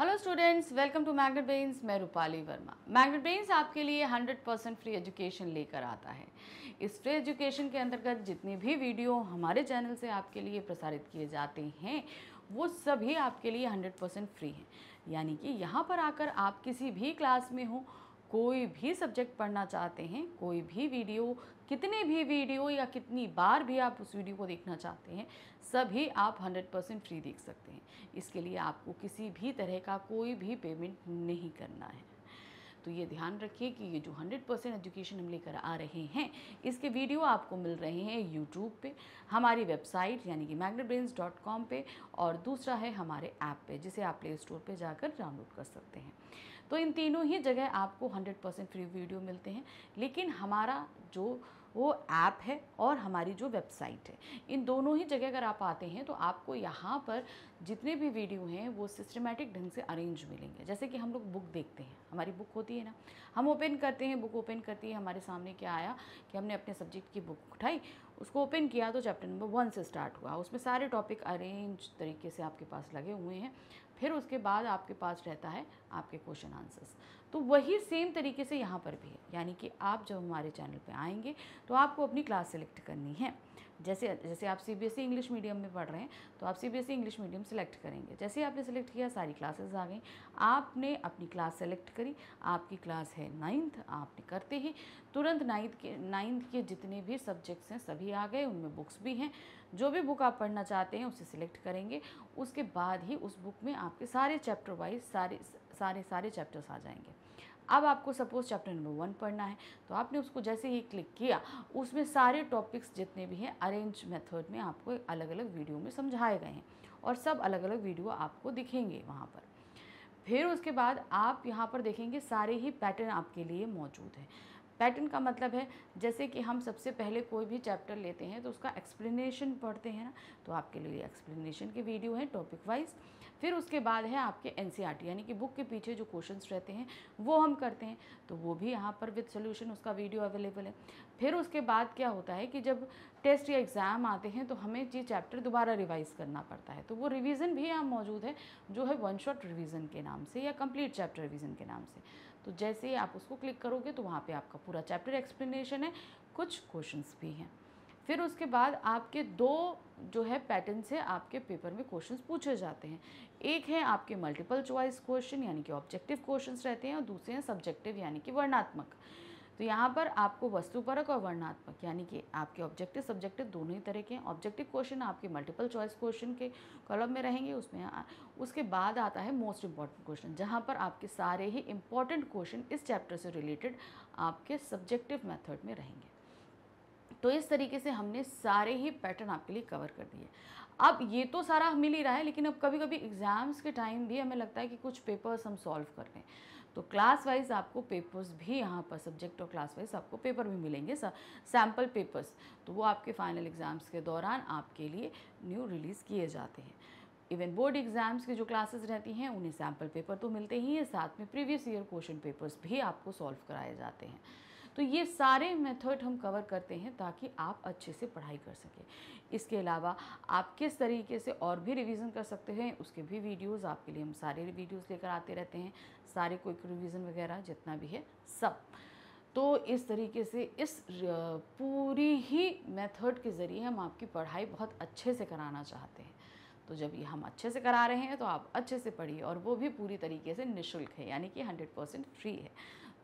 Hello students welcome to magnet brains मैं Rupali Verma magnet brains आपके लिए 100 परसेंट फ्री एजुकेशन लेकर आता है इस फ्री एजुकेशन के अंतर्गत जितने भी वीडियो हमारे चैनल से आपके लिए प्रसारित किए जाते हैं वो सभी आपके लिए 100 परसेंट फ्री हैं यानी कि यहाँ पर आकर आप किसी भी क्लास में हो कोई भी सब्जेक्ट पढ़ना चाहते हैं कोई भी वीडियो कितने भी वीडियो या कितनी बार भी आप उस वीडियो को देखना चाहते हैं सभी आप 100 परसेंट फ्री देख सकते हैं इसके लिए आपको किसी भी तरह का कोई भी पेमेंट नहीं करना है तो ये ध्यान रखिए कि ये जो 100 परसेंट एजुकेशन हम लेकर आ रहे हैं इसके वीडियो आपको मिल रहे हैं यूट्यूब पे हमारी वेबसाइट यानी कि मैग्नेट डॉट कॉम पर और दूसरा है हमारे ऐप पे जिसे आप प्ले स्टोर पर जाकर डाउनलोड कर सकते हैं तो इन तीनों ही जगह आपको 100 परसेंट फ्री वीडियो मिलते हैं लेकिन हमारा जो वो ऐप है और हमारी जो वेबसाइट है इन दोनों ही जगह अगर आप आते हैं तो आपको यहाँ पर जितने भी वीडियो हैं वो सिस्टमेटिक ढंग से अरेंज मिलेंगे जैसे कि हम लोग बुक देखते हैं हमारी बुक होती है ना हम ओपन करते हैं बुक ओपन करती है हमारे सामने क्या आया कि हमने अपने सब्जेक्ट की बुक उठाई उसको ओपन किया तो चैप्टर नंबर वन से स्टार्ट हुआ उसमें सारे टॉपिक अरेंज तरीके से आपके पास लगे हुए हैं फिर उसके बाद आपके पास रहता है आपके क्वेश्चन आंसर्स तो वही सेम तरीके से यहाँ पर भी है यानी कि आप जब हमारे चैनल पर आएंगे तो आपको अपनी क्लास सेलेक्ट करनी है जैसे जैसे आप C B S E English medium में पढ़ रहे हैं तो आप C B S E English medium select करेंगे जैसे आपने सेलेक्ट किया सारी क्लासेस आ गई आपने अपनी क्लास सेलेक्ट करी आपकी क्लास है नाइन्थ आपने करते ही तुरंत नाइन्थ के नाइन्थ के जितने भी सब्जेक्ट्स हैं सभी आ गए उनमें बुक्स भी हैं जो भी बुक आप पढ़ना चाहते हैं उसे सिलेक्ट करेंगे उसके बाद ही उस बुक में आपके सारे चैप्टर वाइज सारे सारे सारे चैप्टर्स आ जाएंगे अब आपको सपोज चैप्टर नंबर वन पढ़ना है तो आपने उसको जैसे ही क्लिक किया उसमें सारे टॉपिक्स जितने भी हैं अरेंज मेथड में आपको अलग अलग वीडियो में समझाए गए हैं और सब अलग अलग वीडियो आपको दिखेंगे वहाँ पर फिर उसके बाद आप यहाँ पर देखेंगे सारे ही पैटर्न आपके लिए मौजूद हैं पैटर्न का मतलब है जैसे कि हम सबसे पहले कोई भी चैप्टर लेते हैं तो उसका एक्सप्लेनेशन पढ़ते हैं ना तो आपके लिए एक्सप्लेनेशन के वीडियो हैं टॉपिक वाइज फिर उसके बाद है आपके एन e यानी कि बुक के पीछे जो क्वेश्चन रहते हैं वो हम करते हैं तो वो भी यहाँ पर विद सोल्यूशन उसका वीडियो अवेलेबल है फिर उसके बाद क्या होता है कि जब टेस्ट या एग्ज़ाम आते हैं तो हमें ये चैप्टर दोबारा रिवाइज़ करना पड़ता है तो वो रिवीजन भी यहाँ मौजूद है जो है वन शॉट रिवीजन के नाम से या कंप्लीट चैप्टर रिवीजन के नाम से तो जैसे ही आप उसको क्लिक करोगे तो वहाँ पे आपका पूरा चैप्टर एक्सप्लेनेशन है कुछ क्वेश्चंस भी हैं फिर उसके बाद आपके दो जो है पैटर्न से आपके पेपर में क्वेश्चंस पूछे जाते हैं एक है आपके मल्टीपल चॉइस क्वेश्चन यानी कि ऑब्जेक्टिव क्वेश्चंस रहते हैं और दूसरे हैं सब्जेक्टिव यानी कि वर्णात्मक तो यहाँ पर आपको वस्तुपरक और वर्णात्मक यानी कि आपके ऑब्जेक्टिव सब्जेक्टिव दोनों ही तरह के हैं ऑब्जेक्टिव क्वेश्चन आपके मल्टीपल चॉइस क्वेश्चन के कॉलम में रहेंगे उसमें उसके बाद आता है मोस्ट इंपॉर्टेंट क्वेश्चन जहाँ पर आपके सारे ही इंपॉर्टेंट क्वेश्चन इस चैप्टर से रिलेटेड आपके सब्जेक्टिव मेथड में रहेंगे तो इस तरीके से हमने सारे ही पैटर्न आपके लिए कवर कर दिए अब ये तो सारा मिल ही रहा है लेकिन अब कभी कभी एग्ज़ाम्स के टाइम भी हमें लगता है कि कुछ पेपर्स हम सॉल्व कर लें तो क्लास वाइज आपको पेपर्स भी यहाँ पर सब्जेक्ट और क्लास वाइज आपको पेपर भी मिलेंगे सैम्पल पेपर्स तो वो आपके फाइनल एग्ज़ाम्स के दौरान आपके लिए न्यू रिलीज़ किए जाते हैं इवन बोर्ड एग्ज़ाम्स की जो क्लासेस रहती हैं उन्हें सैम्पल पेपर तो मिलते ही हैं साथ में प्रीवियस ईयर क्वेश्चन पेपर्स भी आपको सॉल्व कराए जाते हैं तो ये सारे मेथड हम कवर करते हैं ताकि आप अच्छे से पढ़ाई कर सकें इसके अलावा आप किस तरीके से और भी रिवीजन कर सकते हैं उसके भी वीडियोस आपके लिए हम सारे वीडियोस लेकर आते रहते हैं सारे क्विक रिवीजन वगैरह जितना भी है सब तो इस तरीके से इस पूरी ही मेथड के ज़रिए हम आपकी पढ़ाई बहुत अच्छे से कराना चाहते हैं तो जब ये हम अच्छे से करा रहे हैं तो आप अच्छे से पढ़िए और वो भी पूरी तरीके से निशुल्क है यानी कि 100 परसेंट फ्री है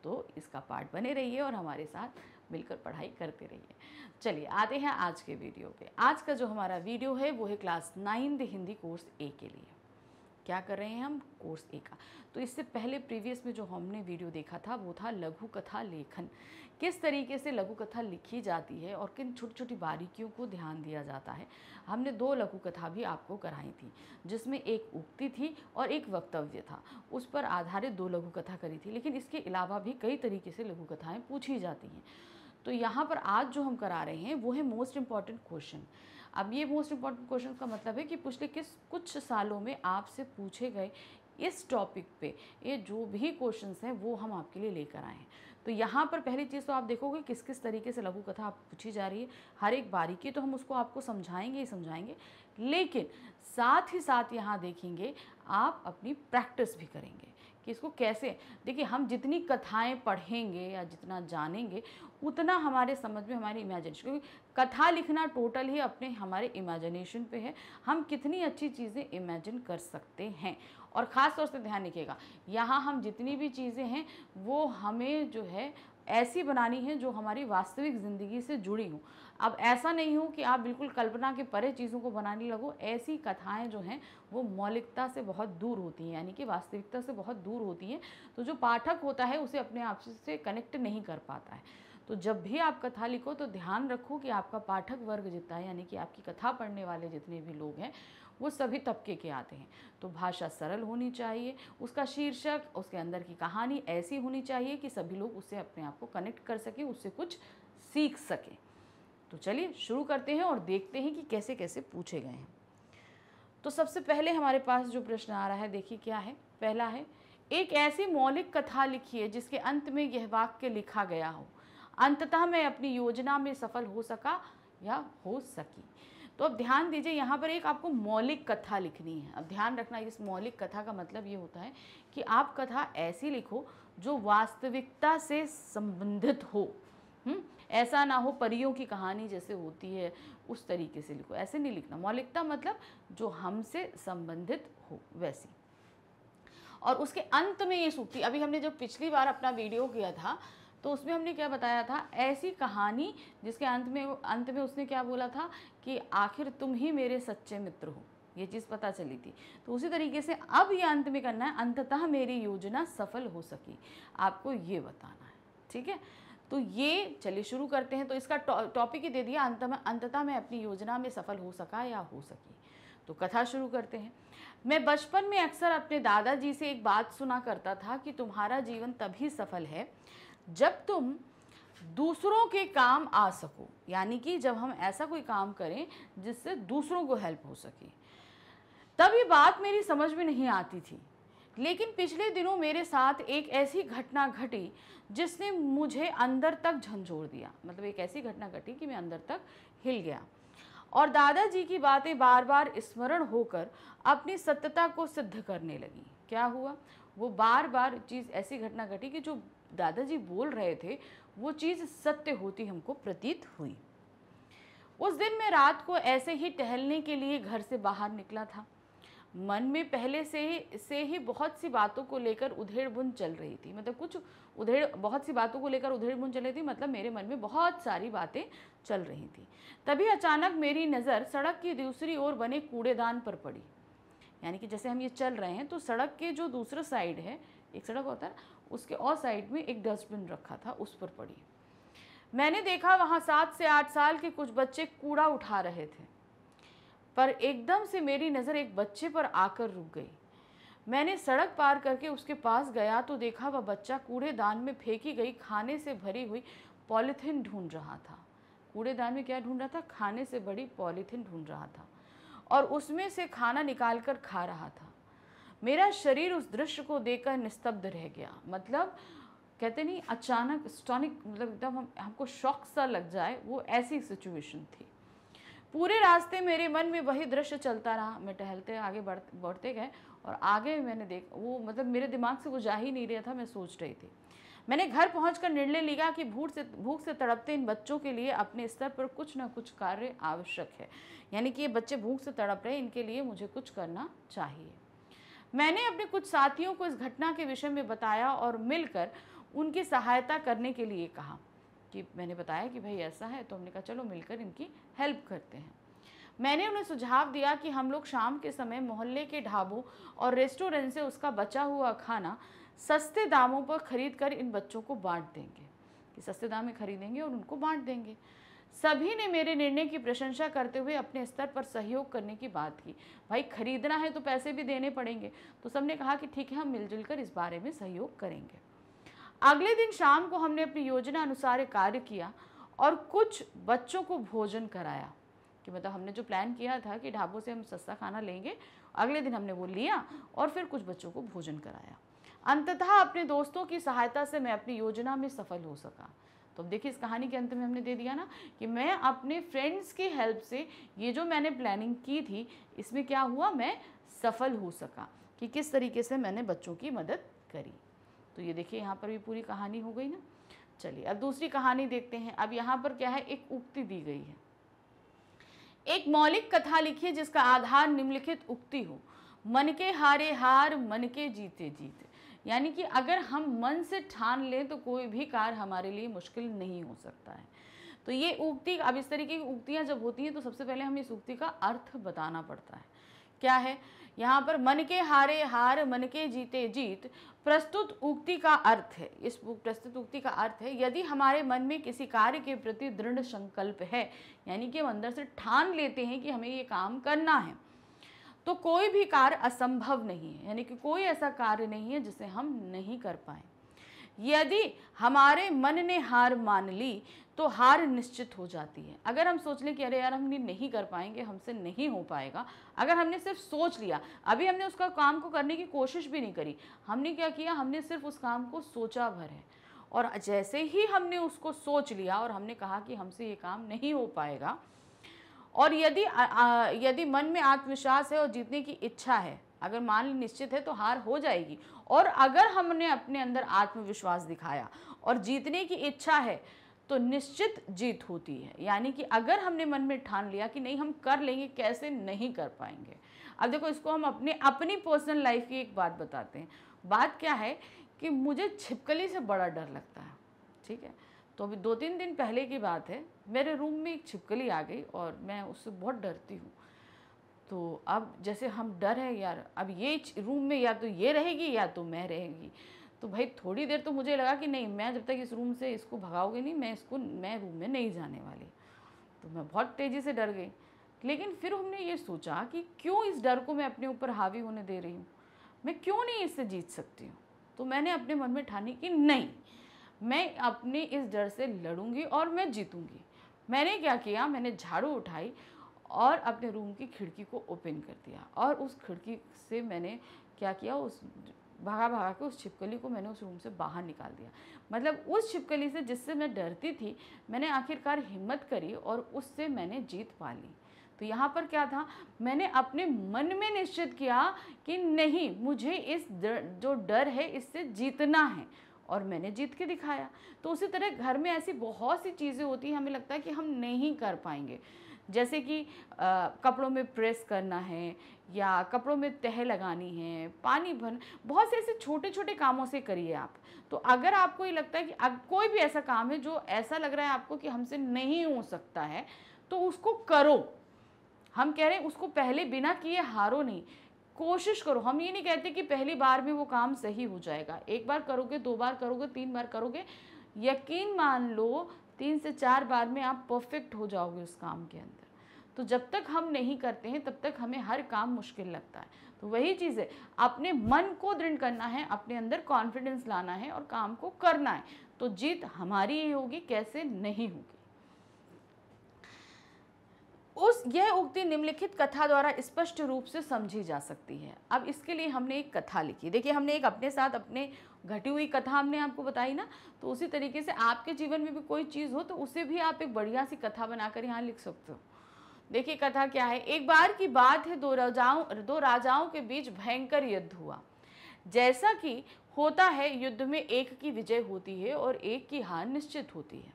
तो इसका पार्ट बने रहिए और हमारे साथ मिलकर पढ़ाई करते रहिए चलिए आते हैं आज के वीडियो पे आज का जो हमारा वीडियो है वो है class ninth Hindi course A के लिए क्या कर रहे हैं हम कोर्स ए का तो इससे पहले प्रीवियस में जो हमने वीडियो देखा था वो था लघु कथा लेखन किस तरीके से लघु कथा लिखी जाती है और किन छोटी छोटी बारीकियों को ध्यान दिया जाता है हमने दो लघु कथा भी आपको कराई थी जिसमें एक उक्ति थी और एक वक्तव्य था उस पर आधारित दो लघु कथा करी थी लेकिन इसके अलावा भी कई तरीके से लघु कथाएँ पूछी जाती हैं तो यहाँ पर आज जो हम करा रहे हैं वो है मोस्ट इम्पॉर्टेंट क्वेश्चन अब ये मोस्ट इंपॉर्टेंट क्वेश्चन का मतलब है कि पिछले किस कुछ सालों में आपसे पूछे गए इस टॉपिक पे ये जो भी क्वेश्चंस हैं वो हम आपके लिए लेकर आए हैं तो यहाँ पर पहली चीज़ तो आप देखोगे किस किस तरीके से लघु कथा आप पूछी जा रही है हर एक बारीकी तो हम उसको आपको समझाएंगे ही समझाएंगे लेकिन साथ ही साथ यहाँ देखेंगे आप अपनी प्रैक्टिस भी करेंगे कि इसको कैसे देखिए हम जितनी कथाएं पढ़ेंगे या जितना जानेंगे उतना हमारे समझ में हमारी इमेजिनेशन क्योंकि कथा लिखना टोटल ही अपने हमारे इमेजिनेशन पे है हम कितनी अच्छी चीज़ें इमेजिन कर सकते हैं और ख़ास तौर से ध्यान रखिएगा यहाँ हम जितनी भी चीज़ें हैं वो हमें जो है ऐसी बनानी है जो हमारी वास्तविक ज़िंदगी से जुड़ी हो अब ऐसा नहीं हो कि आप बिल्कुल कल्पना के परे चीज़ों को बनाने लगो ऐसी कथाएं जो हैं वो मौलिकता से बहुत दूर होती हैं यानी कि वास्तविकता से बहुत दूर होती हैं तो जो पाठक होता है उसे अपने आप से कनेक्ट नहीं कर पाता है तो जब भी आप कथा लिखो तो ध्यान रखो कि आपका पाठक वर्ग जितना है यानी कि आपकी कथा पढ़ने वाले जितने भी लोग हैं वो सभी तबके के आते हैं तो भाषा सरल होनी चाहिए उसका शीर्षक उसके अंदर की कहानी ऐसी होनी चाहिए कि सभी लोग उससे अपने आप को कनेक्ट कर सकें उससे कुछ सीख सकें तो चलिए शुरू करते हैं और देखते हैं कि कैसे कैसे पूछे गए हैं तो सबसे पहले हमारे पास जो प्रश्न आ रहा है देखिए क्या है पहला है एक ऐसी मौलिक कथा लिखिए जिसके अंत में यह वाक्य लिखा गया हो अंततः मैं अपनी योजना में सफल हो सका या हो सकी तो अब ध्यान दीजिए यहाँ पर एक आपको मौलिक कथा लिखनी है अब ध्यान रखना इस मौलिक कथा का मतलब ये होता है कि आप कथा ऐसी लिखो जो वास्तविकता से संबंधित हो हुँ? हम्म? ऐसा ना हो परियों की कहानी जैसे होती है उस तरीके से लिखो ऐसे नहीं लिखना मौलिकता मतलब जो हमसे संबंधित हो वैसी और उसके अंत में ये सूक्ति अभी हमने जब पिछली बार अपना वीडियो किया था तो उसमें हमने क्या बताया था ऐसी कहानी जिसके अंत में अंत में उसने क्या बोला था कि आखिर तुम ही मेरे सच्चे मित्र हो ये चीज़ पता चली थी तो उसी तरीके से अब ये अंत में करना है अंततः मेरी योजना सफल हो सकी आपको ये बताना है ठीक है तो ये चलिए शुरू करते हैं तो इसका टॉपिक ही दे दिया अंत में अंततः मैं अपनी योजना में सफल हो सका या हो सकी तो कथा शुरू करते हैं मैं बचपन में अक्सर अपने दादाजी से एक बात सुना करता था कि तुम्हारा जीवन तभी सफल है जब तुम दूसरों के काम आ सको यानी कि जब हम ऐसा कोई काम करें जिससे दूसरों को हेल्प हो सके तब ये बात मेरी समझ में नहीं आती थी लेकिन पिछले दिनों मेरे साथ एक ऐसी घटना घटी जिसने मुझे अंदर तक झंझोड़ दिया मतलब एक ऐसी घटना घटी कि मैं अंदर तक हिल गया और दादाजी की बातें बार बार स्मरण होकर अपनी सत्यता को सिद्ध करने लगी क्या हुआ वो बार बार चीज़ ऐसी घटना घटी कि जो दादाजी बोल रहे थे वो चीज़ सत्य होती हमको प्रतीत हुई उस दिन मैं रात को ऐसे ही टहलने के लिए घर से बाहर निकला था मन में पहले से ही से ही बहुत सी बातों को लेकर उधेड़ बुन चल रही थी मतलब कुछ उधेड़ बहुत सी बातों को लेकर उधेड़ बुन चल रही थी मतलब मेरे मन में बहुत सारी बातें चल रही थी तभी अचानक मेरी नज़र सड़क की दूसरी ओर बने कूड़ेदान पर पड़ी यानी कि जैसे हम ये चल रहे हैं तो सड़क के जो दूसरा साइड है एक सड़क होता है उसके और साइड में एक डस्टबिन रखा था उस पर पड़ी मैंने देखा वहाँ सात से आठ साल के कुछ बच्चे कूड़ा उठा रहे थे पर एकदम से मेरी नज़र एक बच्चे पर आकर रुक गई मैंने सड़क पार करके उसके पास गया तो देखा वह बच्चा कूड़ेदान में फेंकी गई खाने से भरी हुई पॉलीथीन ढूंढ रहा था कूड़ेदान में क्या ढूंढ रहा था खाने से बड़ी पॉलीथीन ढूंढ रहा था और उसमें से खाना निकाल कर खा रहा था मेरा शरीर उस दृश्य को देखकर निस्तब्ध रह गया मतलब कहते नहीं अचानक स्टॉनिक मतलब एकदम हम हमको शौक सा लग जाए वो ऐसी सिचुएशन थी पूरे रास्ते मेरे मन में वही दृश्य चलता रहा मैं टहलते आगे बढ़ बढ़ते गए और आगे मैंने देख वो मतलब मेरे दिमाग से वो जा ही नहीं रहा था मैं सोच रही थी मैंने घर कर निर्णय लिया कि भूख से भूख से तड़पते इन बच्चों के लिए अपने स्तर पर कुछ ना कुछ कार्य आवश्यक है यानी कि ये बच्चे भूख से तड़प रहे इनके लिए मुझे कुछ करना चाहिए मैंने अपने कुछ साथियों को इस घटना के विषय में बताया और मिलकर उनकी सहायता करने के लिए कहा कि मैंने बताया कि भाई ऐसा है तो हमने कहा चलो मिलकर इनकी हेल्प करते हैं मैंने उन्हें सुझाव दिया कि हम लोग शाम के समय मोहल्ले के ढाबों और रेस्टोरेंट से उसका बचा हुआ खाना सस्ते दामों पर खरीद कर इन बच्चों को बांट देंगे कि सस्ते दाम में खरीदेंगे और उनको बांट देंगे सभी ने मेरे निर्णय की प्रशंसा करते हुए अपने स्तर पर सहयोग करने की बात की भाई खरीदना है तो पैसे भी देने पड़ेंगे तो सबने कहा कि ठीक है हम मिलजुल कर इस बारे में सहयोग करेंगे अगले दिन शाम को हमने अपनी योजना अनुसार कार्य किया और कुछ बच्चों को भोजन कराया कि मतलब हमने जो प्लान किया था कि ढाबों से हम सस्ता खाना लेंगे अगले दिन हमने वो लिया और फिर कुछ बच्चों को भोजन कराया अंततः अपने दोस्तों की सहायता से मैं अपनी योजना में सफल हो सका तो अब देखिए इस कहानी के अंत में हमने दे दिया ना कि मैं अपने फ्रेंड्स की हेल्प से ये जो मैंने प्लानिंग की थी इसमें क्या हुआ मैं सफल हो सका कि किस तरीके से मैंने बच्चों की मदद करी तो ये देखिए यहाँ पर भी पूरी कहानी हो गई ना चलिए अब दूसरी कहानी देखते हैं अब यहाँ पर क्या है एक उक्ति दी गई है एक मौलिक कथा लिखिए जिसका आधार निम्नलिखित उक्ति हो मन के हारे हार मन के जीते जीते यानी कि अगर हम मन से ठान लें तो कोई भी कार्य हमारे लिए मुश्किल नहीं हो सकता है तो ये उक्ति अब इस तरीके की उक्तियाँ जब होती हैं तो सबसे पहले हमें इस उक्ति का अर्थ बताना पड़ता है क्या है यहाँ पर मन के हारे हार मन के जीते जीत प्रस्तुत उक्ति का अर्थ है इस प्रस्तुत उक्ति का अर्थ है यदि हमारे मन में किसी कार्य के प्रति दृढ़ संकल्प है यानी कि हम अंदर से ठान लेते हैं कि हमें ये काम करना है तो कोई भी कार्य असंभव नहीं है यानी कि कोई ऐसा कार्य नहीं है जिसे हम नहीं कर पाए यदि हमारे मन ने हार मान ली तो हार निश्चित हो जाती है अगर हम सोच लें कि अरे यार हम ये नहीं कर पाएंगे हमसे नहीं हो पाएगा अगर हमने सिर्फ सोच लिया अभी हमने उसका काम को करने की कोशिश भी नहीं करी हमने क्या किया हमने सिर्फ उस काम को सोचा भर है और जैसे ही हमने उसको सोच लिया और हमने कहा कि हमसे ये काम नहीं हो पाएगा और यदि यदि मन में आत्मविश्वास है और जीतने की इच्छा है अगर मान ली निश्चित है तो हार हो जाएगी और अगर हमने अपने अंदर आत्मविश्वास दिखाया और जीतने की इच्छा है तो निश्चित जीत होती है यानी कि अगर हमने मन में ठान लिया कि नहीं हम कर लेंगे कैसे नहीं कर पाएंगे अब देखो इसको हम अपने अपनी पर्सनल लाइफ की एक बात बताते हैं बात क्या है कि मुझे छिपकली से बड़ा डर लगता है ठीक है तो अभी दो तीन दिन पहले की बात है मेरे रूम में एक छिपकली आ गई और मैं उससे बहुत डरती हूँ तो अब जैसे हम डर हैं यार अब ये रूम में या तो ये रहेगी या तो मैं रहेगी तो भाई थोड़ी देर तो मुझे लगा कि नहीं मैं जब तक इस रूम से इसको भगाओगे नहीं मैं इसको मैं रूम में नहीं जाने वाली तो मैं बहुत तेज़ी से डर गई लेकिन फिर हमने ये सोचा कि क्यों इस डर को मैं अपने ऊपर हावी होने दे रही हूँ मैं क्यों नहीं इससे जीत सकती हूँ तो मैंने अपने मन में ठानी कि नहीं मैं अपने इस डर से लड़ूंगी और मैं जीतूंगी मैंने क्या किया मैंने झाड़ू उठाई और अपने रूम की खिड़की को ओपन कर दिया और उस खिड़की से मैंने क्या किया उस भागा भागा के उस छिपकली को मैंने उस रूम से बाहर निकाल दिया मतलब उस छिपकली से जिससे मैं डरती थी मैंने आखिरकार हिम्मत करी और उससे मैंने जीत पा ली तो यहाँ पर क्या था मैंने अपने मन में निश्चित किया कि नहीं मुझे इस डर जो डर है इससे जीतना है और मैंने जीत के दिखाया तो उसी तरह घर में ऐसी बहुत सी चीज़ें होती हैं हमें लगता है कि हम नहीं कर पाएंगे जैसे कि आ, कपड़ों में प्रेस करना है या कपड़ों में तह लगानी है पानी भर बहुत से ऐसे छोटे छोटे कामों से करिए आप तो अगर आपको ये लगता है कि अब कोई भी ऐसा काम है जो ऐसा लग रहा है आपको कि हमसे नहीं हो सकता है तो उसको करो हम कह रहे हैं उसको पहले बिना किए हारो नहीं कोशिश करो हम ये नहीं कहते कि पहली बार में वो काम सही हो जाएगा एक बार करोगे दो बार करोगे तीन बार करोगे यकीन मान लो तीन से चार बार में आप परफेक्ट हो जाओगे उस काम के अंदर तो जब तक हम नहीं करते हैं तब तक हमें हर काम मुश्किल लगता है तो वही चीज़ है अपने मन को दृढ़ करना है अपने अंदर कॉन्फिडेंस लाना है और काम को करना है तो जीत हमारी ही होगी कैसे नहीं होगी उस यह उक्ति निम्नलिखित कथा द्वारा स्पष्ट रूप से समझी जा सकती है अब इसके लिए हमने एक कथा लिखी देखिए हमने एक अपने साथ अपने घटी हुई कथा हमने आपको बताई ना तो उसी तरीके से आपके जीवन में भी कोई चीज़ हो तो उसे भी आप एक बढ़िया सी कथा बनाकर यहाँ लिख सकते हो देखिए कथा क्या है एक बार की बात है दो राजाओं दो राजाओं के बीच भयंकर युद्ध हुआ जैसा कि होता है युद्ध में एक की विजय होती है और एक की हार निश्चित होती है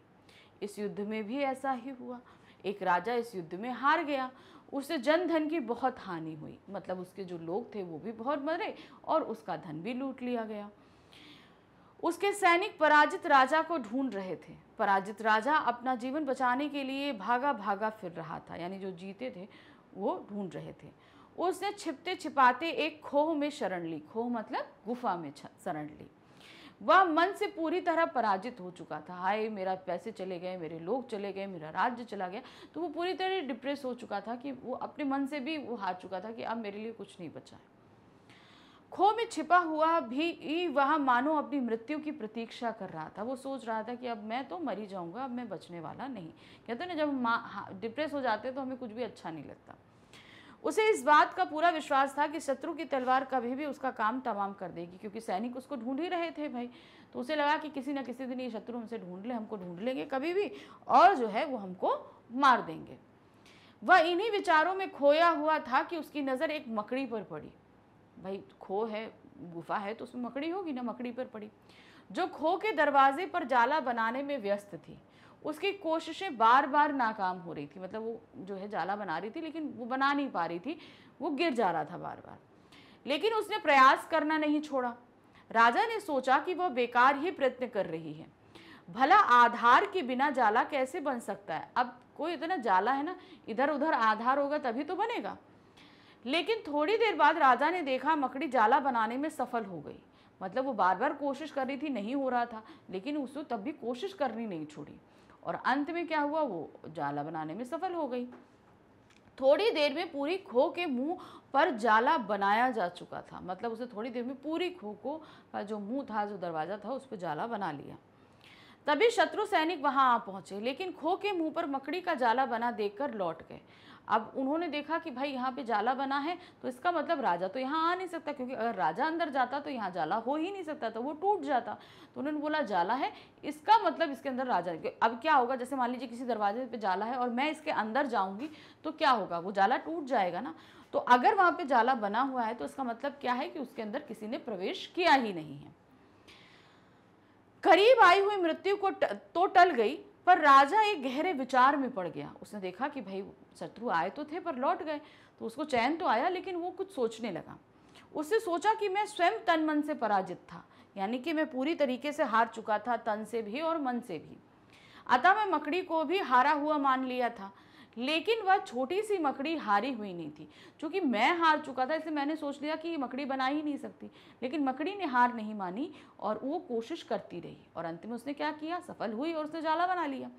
इस युद्ध में भी ऐसा ही हुआ एक राजा इस युद्ध में हार गया उससे जन धन की बहुत हानि हुई मतलब उसके जो लोग थे वो भी बहुत मरे और उसका धन भी लूट लिया गया उसके सैनिक पराजित राजा को ढूंढ रहे थे पराजित राजा अपना जीवन बचाने के लिए भागा भागा फिर रहा था यानी जो जीते थे वो ढूंढ रहे थे उसने छिपते छिपाते एक खोह में शरण ली खोह मतलब गुफा में शरण ली वह मन से पूरी तरह पराजित हो चुका था हाय मेरा पैसे चले गए मेरे लोग चले गए मेरा राज्य चला गया तो वो पूरी तरह डिप्रेस हो चुका था कि वो अपने मन से भी वो हार चुका था कि अब मेरे लिए कुछ नहीं बचा है खो में छिपा हुआ भी वह मानो अपनी मृत्यु की प्रतीक्षा कर रहा था वो सोच रहा था कि अब मैं तो मरी जाऊंगा अब मैं बचने वाला नहीं कहते ना जब हम डिप्रेस हाँ, हो जाते हैं तो हमें कुछ भी अच्छा नहीं लगता उसे इस बात का पूरा विश्वास था कि शत्रु की तलवार कभी भी उसका काम तमाम कर देगी क्योंकि सैनिक उसको ढूंढ ही रहे थे भाई तो उसे लगा कि किसी न किसी दिन ये शत्रु हमसे ढूंढ ले हमको ढूंढ लेंगे कभी भी और जो है वो हमको मार देंगे वह इन्हीं विचारों में खोया हुआ था कि उसकी नज़र एक मकड़ी पर पड़ी भाई खो है गुफा है तो उसमें मकड़ी होगी ना मकड़ी पर पड़ी जो खो के दरवाजे पर जाला बनाने में व्यस्त थी उसकी कोशिशें बार बार नाकाम हो रही थी मतलब वो जो है जाला बना रही थी लेकिन वो बना नहीं पा रही थी वो गिर जा रहा था बार बार लेकिन उसने प्रयास करना नहीं छोड़ा राजा ने सोचा कि वह बेकार ही प्रयत्न कर रही है भला आधार के बिना जाला कैसे बन सकता है अब कोई इतना जाला है ना इधर उधर आधार होगा तभी तो बनेगा लेकिन थोड़ी देर बाद राजा ने देखा मकड़ी जाला बनाने में सफल हो गई मतलब वो बार बार कोशिश कर रही थी नहीं हो रहा था लेकिन उसको तब भी कोशिश करनी नहीं छोड़ी और अंत में क्या हुआ वो जाला बनाने में सफल हो गई थोड़ी देर में पूरी खो के मुंह पर जाला बनाया जा चुका था मतलब उसे थोड़ी देर में पूरी खो को का जो मुंह था जो दरवाज़ा था उस पर जाला बना लिया तभी शत्रु सैनिक वहां आ पहुंचे लेकिन खो के मुंह पर मकड़ी का जाला बना देखकर लौट गए अब उन्होंने देखा कि भाई यहाँ पे जाला बना है तो इसका मतलब राजा तो यहाँ आ नहीं सकता क्योंकि अगर राजा अंदर जाता तो यहाँ जाला हो ही नहीं सकता तो वो टूट जाता तो उन्होंने बोला जाला है इसका मतलब इसके अंदर राजा अब क्या होगा जैसे मान लीजिए किसी दरवाजे पर जाला है और मैं इसके अंदर जाऊँगी तो क्या होगा वो जाला टूट जाएगा ना तो अगर वहाँ पर जाला बना हुआ है तो इसका मतलब क्या है कि उसके अंदर किसी ने प्रवेश किया ही नहीं है करीब आई हुई मृत्यु को तो टल गई पर राजा एक गहरे विचार में पड़ गया उसने देखा कि भाई शत्रु आए तो थे पर लौट गए तो उसको चैन तो आया लेकिन वो कुछ सोचने लगा उसने सोचा कि मैं स्वयं तन मन से पराजित था यानी कि मैं पूरी तरीके से हार चुका था तन से भी और मन से भी अतः मैं मकड़ी को भी हारा हुआ मान लिया था लेकिन वह छोटी सी मकड़ी हारी हुई नहीं थी क्योंकि मैं हार चुका था इसलिए मैंने सोच लिया कि ये मकड़ी बना ही नहीं सकती लेकिन मकड़ी ने हार नहीं मानी और वो कोशिश करती रही और अंत में उसने क्या किया सफल हुई और उसने जाला बना लिया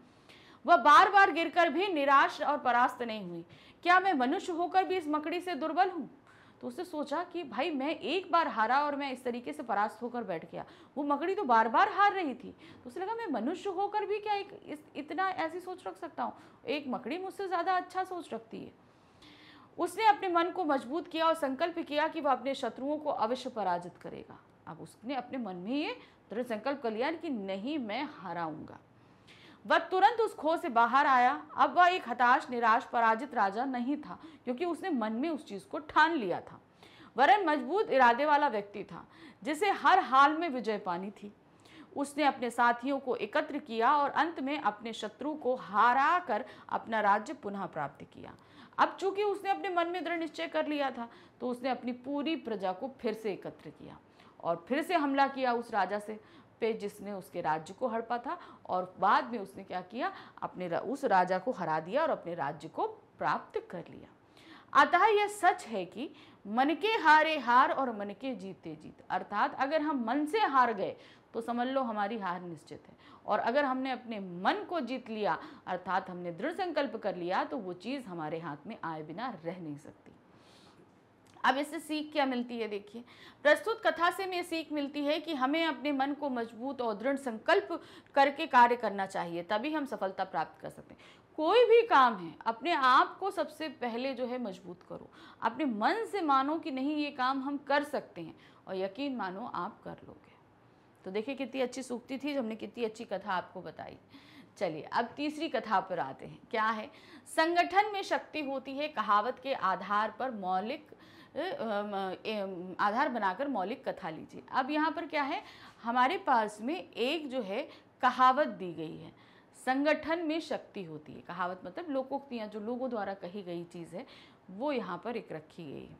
वह बार बार गिरकर भी निराश और परास्त नहीं हुई क्या मैं मनुष्य होकर भी इस मकड़ी से दुर्बल हूँ तो उसने सोचा कि भाई मैं एक बार हारा और मैं इस तरीके से परास्त होकर बैठ गया वो मकड़ी तो बार बार हार रही थी तो उसने लगा मैं मनुष्य होकर भी क्या एक इस, इतना ऐसी सोच रख सकता हूँ एक मकड़ी मुझसे ज़्यादा अच्छा सोच रखती है उसने अपने मन को मजबूत किया और संकल्प किया कि वह अपने शत्रुओं को अवश्य पराजित करेगा अब उसने अपने मन में ये दृढ़ संकल्प कर लिया कि नहीं मैं हराऊंगा वह तुरंत उस खो से बाहर आया अब वह एक हताश निराश पराजित राजा नहीं था क्योंकि उसने मन में उस चीज़ को ठान लिया था वरन मजबूत इरादे वाला व्यक्ति था जिसे हर हाल में विजय पानी थी उसने अपने साथियों को एकत्र किया और अंत में अपने शत्रु को हरा कर अपना राज्य पुनः प्राप्त किया अब चूंकि उसने अपने मन में दृढ़ निश्चय कर लिया था तो उसने अपनी पूरी प्रजा को फिर से एकत्र किया और फिर से हमला किया उस राजा से पे जिसने उसके राज्य को हड़पा था और बाद में उसने क्या किया अपने उस राजा को हरा दिया और अपने राज्य को प्राप्त कर लिया अतः यह सच है कि मन के हारे हार और मन के जीते जीत अर्थात अगर हम मन से हार गए तो समझ लो हमारी हार निश्चित है और अगर हमने अपने मन को जीत लिया अर्थात हमने दृढ़ संकल्प कर लिया तो वो चीज़ हमारे हाथ में आए बिना रह नहीं सकती अब इससे सीख क्या मिलती है देखिए प्रस्तुत कथा से हमें सीख मिलती है कि हमें अपने मन को मजबूत और दृढ़ संकल्प करके कार्य करना चाहिए तभी हम सफलता प्राप्त कर सकते हैं कोई भी काम है अपने आप को सबसे पहले जो है मजबूत करो अपने मन से मानो कि नहीं ये काम हम कर सकते हैं और यकीन मानो आप कर लोगे तो देखिए कितनी अच्छी सूक्ति थी जो हमने कितनी अच्छी कथा आपको बताई चलिए अब तीसरी कथा पर आते हैं क्या है संगठन में शक्ति होती है कहावत के आधार पर मौलिक आधार बनाकर मौलिक कथा लीजिए अब यहाँ पर क्या है हमारे पास में एक जो है कहावत दी गई है संगठन में शक्ति होती है कहावत मतलब लोकोक्तियाँ जो लोगों द्वारा कही गई चीज़ है वो यहाँ पर एक रखी गई है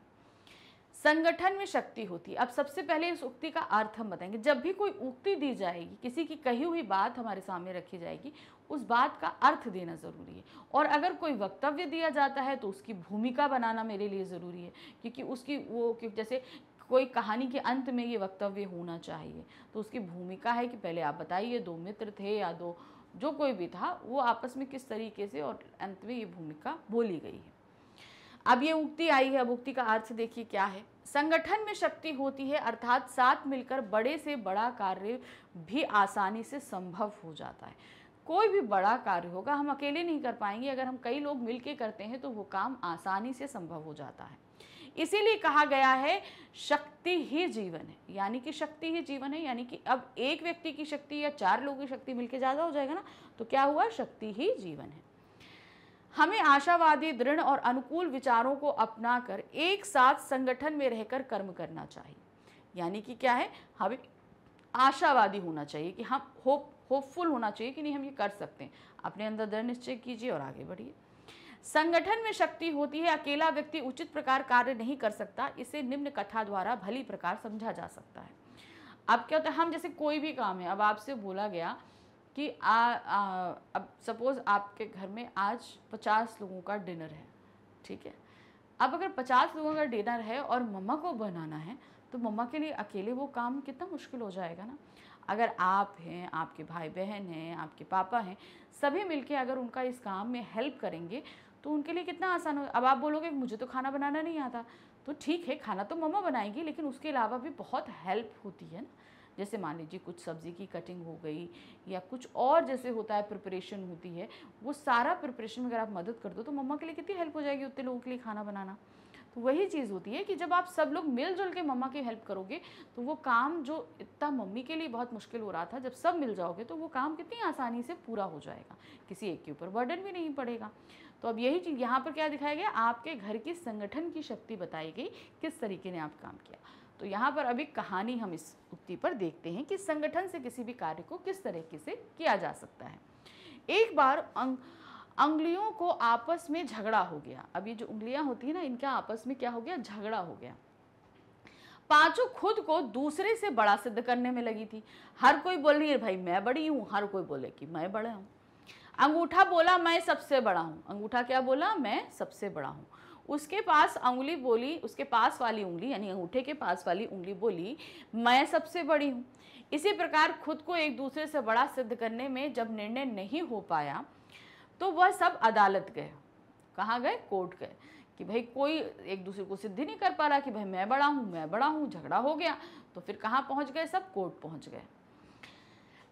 संगठन में शक्ति होती है अब सबसे पहले इस उक्ति का अर्थ हम बताएंगे जब भी कोई उक्ति दी जाएगी किसी की कही हुई बात हमारे सामने रखी जाएगी उस बात का अर्थ देना ज़रूरी है और अगर कोई वक्तव्य दिया जाता है तो उसकी भूमिका बनाना मेरे लिए ज़रूरी है क्योंकि उसकी वो जैसे कोई कहानी के अंत में ये वक्तव्य होना चाहिए तो उसकी भूमिका है कि पहले आप बताइए दो मित्र थे या दो जो कोई भी था वो आपस में किस तरीके से और अंत में ये भूमिका बोली गई है अब ये उक्ति आई है अब उक्ति का अर्थ देखिए क्या है संगठन में शक्ति होती है अर्थात साथ मिलकर बड़े से बड़ा कार्य भी आसानी से संभव हो जाता है कोई भी बड़ा कार्य होगा हम अकेले नहीं कर पाएंगे अगर हम कई लोग मिलके करते हैं तो वो काम आसानी से संभव हो जाता है इसीलिए कहा गया है शक्ति ही जीवन है यानी कि शक्ति ही जीवन है यानी कि अब एक व्यक्ति की शक्ति या चार लोगों की शक्ति मिलकर ज़्यादा हो जाएगा ना तो क्या हुआ शक्ति ही जीवन है हमें आशावादी दृढ़ और अनुकूल विचारों को अपनाकर एक साथ संगठन में रहकर कर्म करना चाहिए यानी कि क्या है हमें आशावादी होना चाहिए कि हम होप होपफुल होना चाहिए कि नहीं हम ये कर सकते हैं अपने अंदर दृढ़ निश्चय कीजिए और आगे बढ़िए संगठन में शक्ति होती है अकेला व्यक्ति उचित प्रकार कार्य नहीं कर सकता इसे निम्न कथा द्वारा भली प्रकार समझा जा सकता है अब क्या होता है हम जैसे कोई भी काम है अब आपसे बोला गया कि आ, आ, अब सपोज़ आपके घर में आज पचास लोगों का डिनर है ठीक है अब अगर पचास लोगों का डिनर है और मम्मा को बनाना है तो मम्मा के लिए अकेले वो काम कितना मुश्किल हो जाएगा ना अगर आप हैं आपके भाई बहन हैं आपके पापा हैं सभी मिलके अगर उनका इस काम में हेल्प करेंगे तो उनके लिए कितना आसान हो अब आप बोलोगे मुझे तो खाना बनाना नहीं आता तो ठीक है खाना तो मम्मा बनाएगी लेकिन उसके अलावा भी बहुत हेल्प होती है ना जैसे मान लीजिए कुछ सब्ज़ी की कटिंग हो गई या कुछ और जैसे होता है प्रिपरेशन होती है वो सारा प्रिपरेशन में अगर आप मदद कर दो तो मम्मा के लिए कितनी हेल्प हो जाएगी उतने लोगों के लिए खाना बनाना तो वही चीज़ होती है कि जब आप सब लोग मिलजुल के मम्मा की हेल्प करोगे तो वो काम जो इतना मम्मी के लिए बहुत मुश्किल हो रहा था जब सब मिल जाओगे तो वो काम कितनी आसानी से पूरा हो जाएगा किसी एक के ऊपर बर्डन भी नहीं पड़ेगा तो अब यही चीज़ यहाँ पर क्या दिखाया गया आपके घर की संगठन की शक्ति बताई गई किस तरीके ने आप काम किया तो यहाँ पर अभी कहानी हम इस उक्ति पर देखते हैं कि संगठन से किसी भी कार्य को किस तरीके से किया जा सकता है एक बार अं, अंग उंगलियों को आपस में झगड़ा हो गया अब ये जो उंगलियां होती है ना इनका आपस में क्या हो गया झगड़ा हो गया पांचों खुद को दूसरे से बड़ा सिद्ध करने में लगी थी हर कोई बोल रही है भाई मैं बड़ी हूँ हर कोई बोले कि मैं बड़ा हूँ अंगूठा बोला मैं सबसे बड़ा हूँ अंगूठा क्या बोला मैं सबसे बड़ा हूँ उसके पास उंगली बोली उसके पास वाली उंगली यानी अंगूठे के पास वाली उंगली बोली मैं सबसे बड़ी हूँ इसी प्रकार खुद को एक दूसरे से बड़ा सिद्ध करने में जब निर्णय नहीं हो पाया तो वह सब अदालत गए कहाँ गए कोर्ट गए कि भाई कोई एक दूसरे को सिद्धि नहीं कर पा रहा कि भाई मैं बड़ा हूँ मैं बड़ा हूँ झगड़ा हो गया तो फिर कहाँ पहुँच गए सब कोर्ट पहुँच गए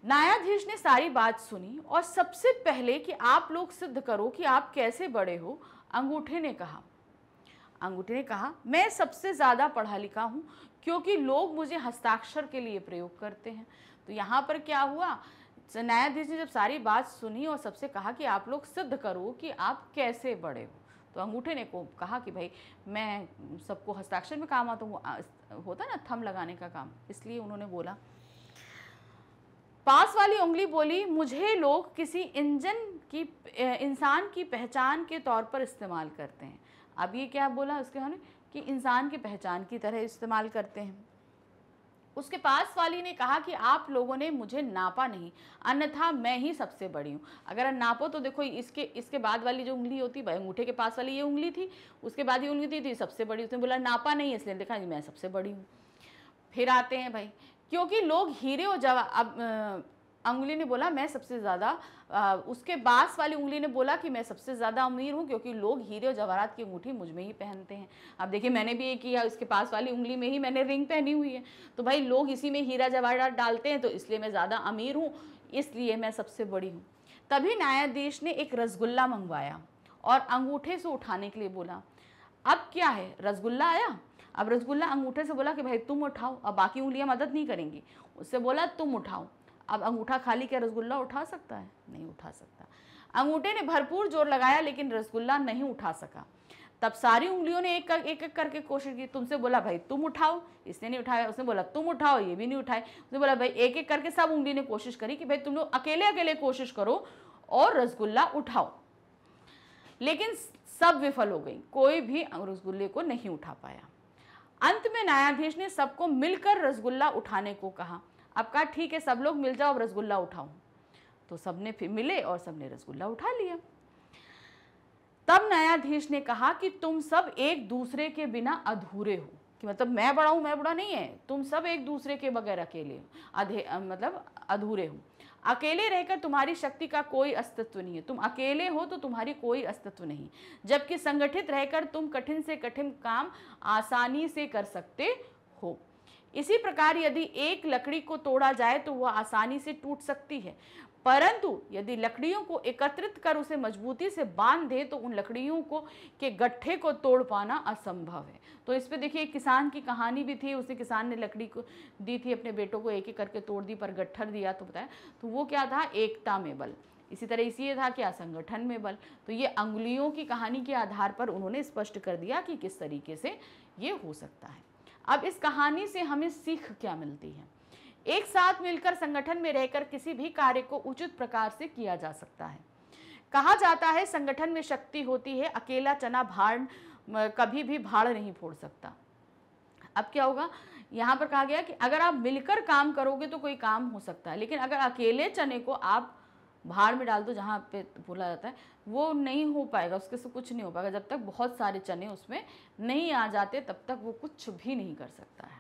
न्यायाधीश ने सारी बात सुनी और सबसे पहले कि आप लोग सिद्ध करो कि आप कैसे बड़े हो अंगूठे ने कहा अंगूठी ने कहा मैं सबसे ज़्यादा पढ़ा लिखा हूँ क्योंकि लोग मुझे हस्ताक्षर के लिए प्रयोग करते हैं तो यहाँ पर क्या हुआ न्यायाधीश ने जब सारी बात सुनी और सबसे कहा कि आप लोग सिद्ध करो कि आप कैसे बड़े हो तो अंगूठे ने को कहा कि भाई मैं सबको हस्ताक्षर में काम आता हूँ होता ना थम लगाने का काम इसलिए उन्होंने बोला पास वाली उंगली बोली मुझे लोग किसी इंजन की इंसान की पहचान के तौर पर इस्तेमाल करते हैं अब ये क्या बोला उसके हमने कि इंसान की पहचान की तरह इस्तेमाल करते हैं उसके पास वाली ने कहा कि आप लोगों ने मुझे नापा नहीं अन्यथा मैं ही सबसे बड़ी हूँ अगर नापो तो देखो इसके इसके बाद वाली जो उंगली होती भाई अंगूठे के पास वाली ये उंगली थी उसके बाद ये उंगली थी तो ये सबसे बड़ी उसने बोला नापा नहीं इसलिए देखा मैं सबसे बड़ी हूँ फिर आते हैं भाई क्योंकि लोग हीरे और जवा अब अंगुली ने बोला मैं सबसे ज़्यादा उसके बास वाली उंगली ने बोला कि मैं सबसे ज़्यादा अमीर हूँ क्योंकि लोग हीरे और जवाहरात की अंगूठी मुझ में ही पहनते हैं अब देखिए मैंने भी ये किया उसके पास वाली उंगली में ही मैंने रिंग पहनी हुई है तो भाई लोग इसी में हीरा जवाहरात डालते हैं तो इसलिए मैं ज़्यादा अमीर हूँ इसलिए मैं सबसे बड़ी हूँ तभी न्यायाधीश ने एक रसगुल्ला मंगवाया और अंगूठे से उठाने के लिए बोला अब क्या है रसगुल्ला आया अब रसगुल्ला अंगूठे से बोला कि भाई तुम उठाओ अब बाकी उंगलियाँ मदद नहीं करेंगी उससे बोला तुम उठाओ अब अंगूठा खाली क्या रसगुल्ला उठा सकता है नहीं उठा सकता अंगूठे ने भरपूर जोर लगाया लेकिन रसगुल्ला नहीं उठा सका तब सारी उंगलियों ने एक कर, एक एक करके कोशिश की तुमसे बोला भाई तुम उठाओ इसने नहीं उठाया उसने बोला तुम उठाओ ये भी नहीं उठाए उसने बोला भाई एक एक करके सब उंगली ने कोशिश करी कि भाई तुम लोग अकेले अकेले कोशिश करो और रसगुल्ला उठाओ लेकिन सब विफल हो गई कोई भी रसगुल्ले को नहीं उठा पाया अंत में न्यायाधीश ने सबको मिलकर रसगुल्ला उठाने को कहा अब कहा ठीक है सब लोग मिल जाओ अब रसगुल्ला उठाओ तो सबने फिर मिले और सबने रसगुल्ला उठा लिया तब न्यायाधीश ने कहा कि तुम सब एक दूसरे के बिना अधूरे हो कि मतलब मैं बड़ा हूं मैं बड़ा नहीं है तुम सब एक दूसरे के बगैर अकेले हो अधे मतलब अधूरे हो अकेले रहकर तुम्हारी शक्ति का कोई अस्तित्व नहीं है तुम अकेले हो तो तुम्हारी कोई अस्तित्व नहीं जबकि संगठित रहकर तुम कठिन से कठिन काम आसानी से कर सकते इसी प्रकार यदि एक लकड़ी को तोड़ा जाए तो वह आसानी से टूट सकती है परंतु यदि लकड़ियों को एकत्रित कर उसे मजबूती से बांध दे तो उन लकड़ियों को के गट्ठे को तोड़ पाना असंभव है तो इस पे देखिए किसान की कहानी भी थी उसे किसान ने लकड़ी को दी थी अपने बेटों को एक एक करके तोड़ दी पर गट्ठर दिया तो बताया तो वो क्या था एकता में बल इसी तरह इसी था कि असंगठन में बल तो ये अंगुलियों की कहानी के आधार पर उन्होंने स्पष्ट कर दिया कि किस तरीके से ये हो सकता है अब इस कहानी से हमें सीख क्या मिलती है एक साथ मिलकर संगठन में रहकर किसी भी कार्य को उचित प्रकार से किया जा सकता है कहा जाता है संगठन में शक्ति होती है अकेला चना भाड़ कभी भी भाड़ नहीं फोड़ सकता अब क्या होगा यहाँ पर कहा गया कि अगर आप मिलकर काम करोगे तो कोई काम हो सकता है लेकिन अगर अकेले चने को आप भाड़ में डाल दो जहाँ पे बोला जाता है वो नहीं हो पाएगा उसके से कुछ नहीं हो पाएगा जब तक बहुत सारे चने उसमें नहीं आ जाते तब तक वो कुछ भी नहीं कर सकता है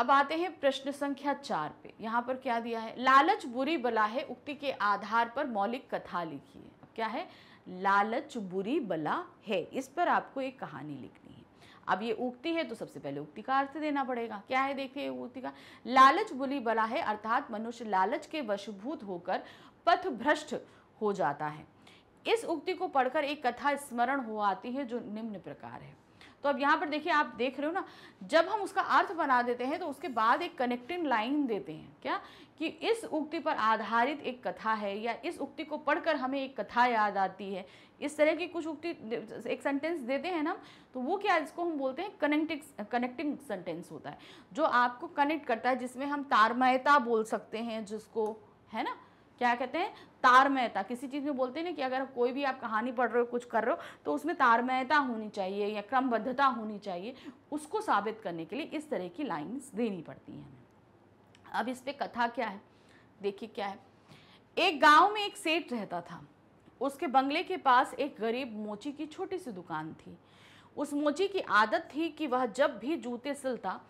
अब आते हैं प्रश्न संख्या चार पे यहाँ पर क्या दिया है लालच बुरी बला है उक्ति के आधार पर मौलिक कथा लिखिए क्या है लालच बुरी बला है इस पर आपको एक कहानी लिखनी है अब ये उगती है तो सबसे पहले उक्ति का अर्थ देना पड़ेगा क्या है देखिए उगती का लालच बुली बला है अर्थात मनुष्य लालच के वशभूत होकर पथ भ्रष्ट हो जाता है इस उक्ति को पढ़कर एक कथा स्मरण हो आती है जो निम्न प्रकार है तो अब यहाँ पर देखिए आप देख रहे हो ना जब हम उसका अर्थ बना देते हैं तो उसके बाद एक कनेक्टिंग लाइन देते हैं क्या कि इस उक्ति पर आधारित एक कथा है या इस उक्ति को पढ़कर हमें एक कथा याद आती है इस तरह की कुछ उक्ति एक सेंटेंस देते हैं ना तो वो क्या इसको हम बोलते हैं कनेक्टिंग कनेक्टिंग सेंटेंस होता है जो आपको कनेक्ट करता है जिसमें हम तारमयता बोल सकते हैं जिसको है ना क्या कहते हैं तारमयता किसी चीज़ में बोलते हैं ना कि अगर कोई भी आप कहानी पढ़ रहे हो कुछ कर रहे हो तो उसमें तारमयता होनी चाहिए या क्रमबद्धता होनी चाहिए उसको साबित करने के लिए इस तरह की लाइन्स देनी पड़ती हैं हमें अब इस पर कथा क्या है देखिए क्या है एक गांव में एक सेठ रहता था उसके बंगले के पास एक गरीब मोची की छोटी सी दुकान थी उस मोची की आदत थी कि वह जब भी जूते सिलता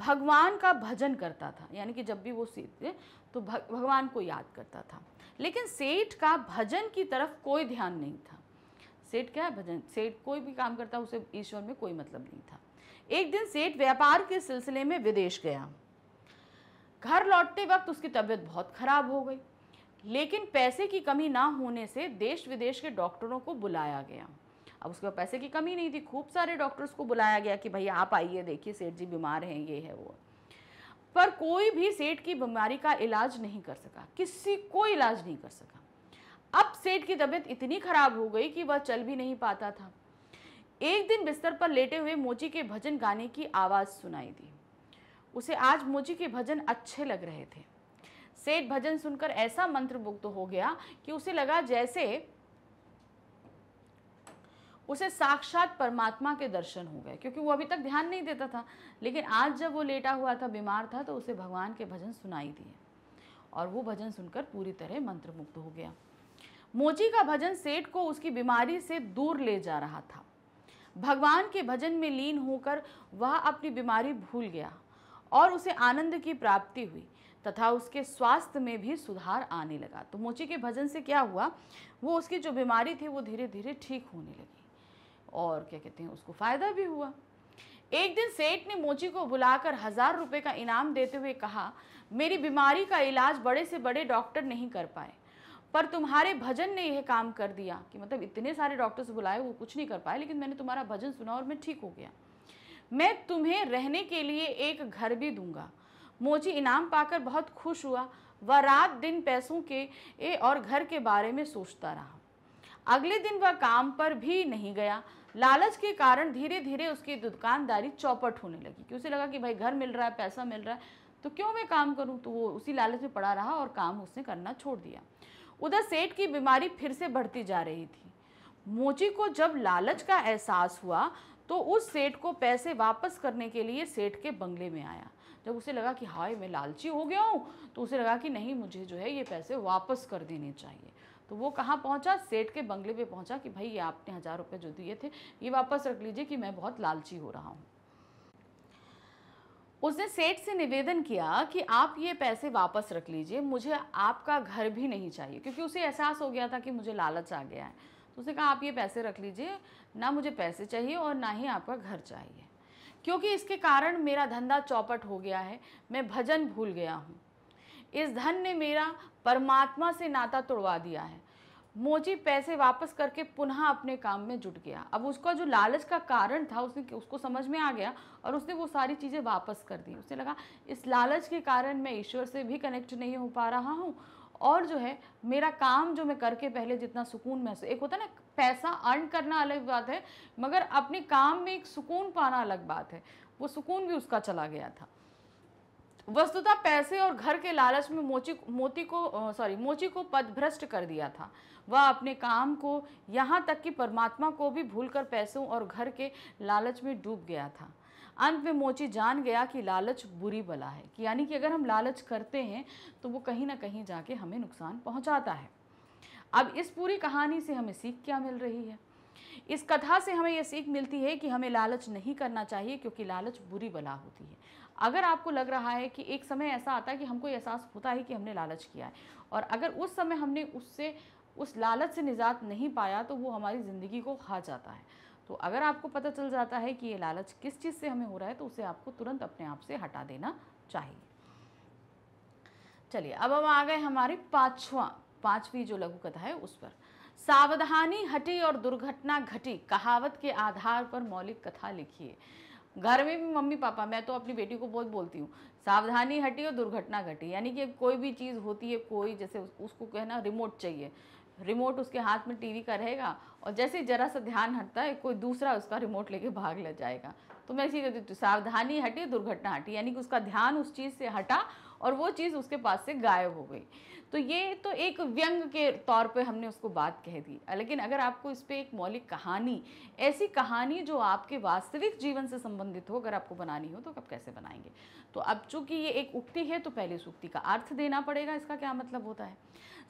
भगवान का भजन करता था यानी कि जब भी वो सीते तो भगवान को याद करता था लेकिन सेठ का भजन की तरफ कोई ध्यान नहीं था सेठ क्या है भजन सेठ कोई भी काम करता उसे ईश्वर में कोई मतलब नहीं था एक दिन सेठ व्यापार के सिलसिले में विदेश गया घर लौटते वक्त उसकी तबीयत बहुत खराब हो गई लेकिन पैसे की कमी ना होने से देश विदेश के डॉक्टरों को बुलाया गया अब उसके बाद पैसे की कमी नहीं थी खूब सारे डॉक्टर्स को बुलाया गया कि भाई आप आइए देखिए सेठ जी बीमार हैं ये है वो पर कोई भी सेठ की बीमारी का इलाज नहीं कर सका किसी को इलाज नहीं कर सका अब सेठ की तबीयत इतनी खराब हो गई कि वह चल भी नहीं पाता था एक दिन बिस्तर पर लेटे हुए मोची के भजन गाने की आवाज़ सुनाई दी उसे आज मोची के भजन अच्छे लग रहे थे सेठ भजन सुनकर ऐसा मंत्रमुग्ध हो गया कि उसे लगा जैसे उसे साक्षात परमात्मा के दर्शन हो गए क्योंकि वो अभी तक ध्यान नहीं देता था लेकिन आज जब वो लेटा हुआ था बीमार था तो उसे भगवान के भजन सुनाई दिए और वो भजन सुनकर पूरी तरह मंत्रमुग्ध हो गया मोची का भजन सेठ को उसकी बीमारी से दूर ले जा रहा था भगवान के भजन में लीन होकर वह अपनी बीमारी भूल गया और उसे आनंद की प्राप्ति हुई तथा उसके स्वास्थ्य में भी सुधार आने लगा तो मोची के भजन से क्या हुआ वो उसकी जो बीमारी थी वो धीरे धीरे ठीक होने लगी और क्या कहते हैं उसको फ़ायदा भी हुआ एक दिन सेठ ने मोची को बुलाकर हज़ार रुपये का इनाम देते हुए कहा मेरी बीमारी का इलाज बड़े से बड़े डॉक्टर नहीं कर पाए पर तुम्हारे भजन ने यह काम कर दिया कि मतलब इतने सारे डॉक्टर्स बुलाए वो कुछ नहीं कर पाए लेकिन मैंने तुम्हारा भजन सुना और मैं ठीक हो गया मैं तुम्हें रहने के लिए एक घर भी दूंगा मोची इनाम पाकर बहुत खुश हुआ वह रात दिन पैसों के ए और घर के बारे में सोचता रहा अगले दिन वह काम पर भी नहीं गया लालच के कारण धीरे धीरे उसकी दुकानदारी चौपट होने लगी कि उसे लगा कि भाई घर मिल रहा है पैसा मिल रहा है तो क्यों मैं काम करूं तो वो उसी लालच में पड़ा रहा और काम उसने करना छोड़ दिया उधर सेठ की बीमारी फिर से बढ़ती जा रही थी मोची को जब लालच का एहसास हुआ तो उस सेठ को पैसे वापस करने के लिए सेठ के बंगले में आया जब उसे लगा कि हाय मैं लालची हो गया हूँ तो उसे लगा कि नहीं मुझे जो है ये पैसे वापस कर देने चाहिए तो वो कहाँ पहुँचा सेठ के बंगले पे पहुँचा कि भाई ये आपने हज़ार रुपये जो दिए थे ये वापस रख लीजिए कि मैं बहुत लालची हो रहा हूँ उसने सेठ से निवेदन किया कि आप ये पैसे वापस रख लीजिए मुझे आपका घर भी नहीं चाहिए क्योंकि उसे एहसास हो गया था कि मुझे लालच आ गया है तो उसने कहा आप ये पैसे रख लीजिए ना मुझे पैसे चाहिए और ना ही आपका घर चाहिए क्योंकि इसके कारण मेरा धंधा चौपट हो गया है मैं भजन भूल गया हूँ इस धन ने मेरा परमात्मा से नाता तोड़वा दिया है मोची पैसे वापस करके पुनः अपने काम में जुट गया अब उसका जो लालच का कारण था उसने उसको समझ में आ गया और उसने वो सारी चीज़ें वापस कर दी उसने लगा इस लालच के कारण मैं ईश्वर से भी कनेक्ट नहीं हो पा रहा हूँ और जो है मेरा काम जो मैं करके पहले जितना सुकून महसूस एक होता ना पैसा अर्न करना अलग बात है मगर अपने काम में एक सुकून पाना अलग बात है वो सुकून भी उसका चला गया था वस्तुतः पैसे और घर के लालच में मोची मोती को सॉरी मोची को पद भ्रष्ट कर दिया था वह अपने काम को यहाँ तक कि परमात्मा को भी भूलकर पैसों और घर के लालच में डूब गया था अंत में मोची जान गया कि लालच बुरी बला है कि यानी कि अगर हम लालच करते हैं तो वो कहीं ना कहीं जाके हमें नुकसान पहुँचाता है अब इस पूरी कहानी से हमें सीख क्या मिल रही है इस कथा से हमें यह सीख मिलती है कि हमें लालच नहीं करना चाहिए क्योंकि लालच बुरी बला होती है अगर आपको लग रहा है कि एक समय ऐसा आता है कि हमको एहसास होता है कि हमने लालच किया है और अगर उस समय हमने उससे उस लालच से निजात नहीं पाया तो वो हमारी ज़िंदगी को खा जाता है तो अगर आपको पता चल जाता है कि ये लालच किस चीज़ से हमें हो रहा है तो उसे आपको तुरंत अपने आप से हटा देना चाहिए चलिए अब हम आ गए हमारे पाँचवा पांचवी जो लघु कथा है उस पर सावधानी हटी और दुर्घटना घटी कहावत के आधार पर मौलिक कथा लिखिए घर में भी मम्मी पापा मैं तो अपनी बेटी को बहुत बोलती हूँ सावधानी हटी और दुर्घटना घटी यानी कि कोई भी चीज़ होती है कोई जैसे उसको कहना रिमोट चाहिए रिमोट उसके हाथ में टीवी का रहेगा और जैसे ज़रा सा ध्यान हटता है कोई दूसरा उसका रिमोट लेके भाग ले जाएगा तो मैं इसी कहती हूँ सावधानी हटी दुर्घटना हटी यानी कि उसका ध्यान उस चीज़ से हटा और वो चीज़ उसके पास से गायब हो गई तो ये तो एक व्यंग के तौर पे हमने उसको बात कह दी लेकिन अगर आपको इस पर एक मौलिक कहानी ऐसी कहानी जो आपके वास्तविक जीवन से संबंधित हो अगर आपको बनानी हो तो आप कैसे बनाएंगे तो अब चूंकि ये एक उक्ति है तो पहले इस उक्ति का अर्थ देना पड़ेगा इसका क्या मतलब होता है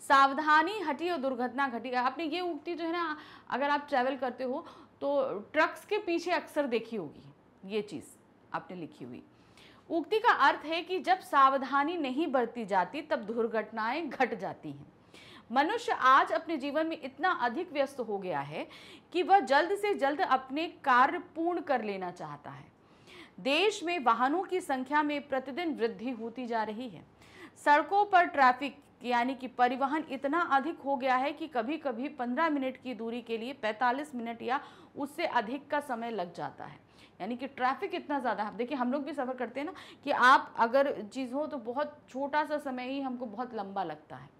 सावधानी हटी और दुर्घटना घटी आपने ये उक्ति जो है ना अगर आप ट्रैवल करते हो तो ट्रक्स के पीछे अक्सर देखी होगी ये चीज़ आपने लिखी हुई उक्ति का अर्थ है कि जब सावधानी नहीं बरती जाती तब दुर्घटनाएं घट जाती हैं मनुष्य आज अपने जीवन में इतना अधिक व्यस्त हो गया है कि वह जल्द से जल्द अपने कार्य पूर्ण कर लेना चाहता है देश में वाहनों की संख्या में प्रतिदिन वृद्धि होती जा रही है सड़कों पर ट्रैफिक यानी कि परिवहन इतना अधिक हो गया है कि कभी कभी 15 मिनट की दूरी के लिए 45 मिनट या उससे अधिक का समय लग जाता है यानी कि ट्रैफिक इतना ज़्यादा है देखिए हम लोग भी सफ़र करते हैं ना कि आप अगर चीज़ हो तो बहुत छोटा सा समय ही हमको बहुत लंबा लगता है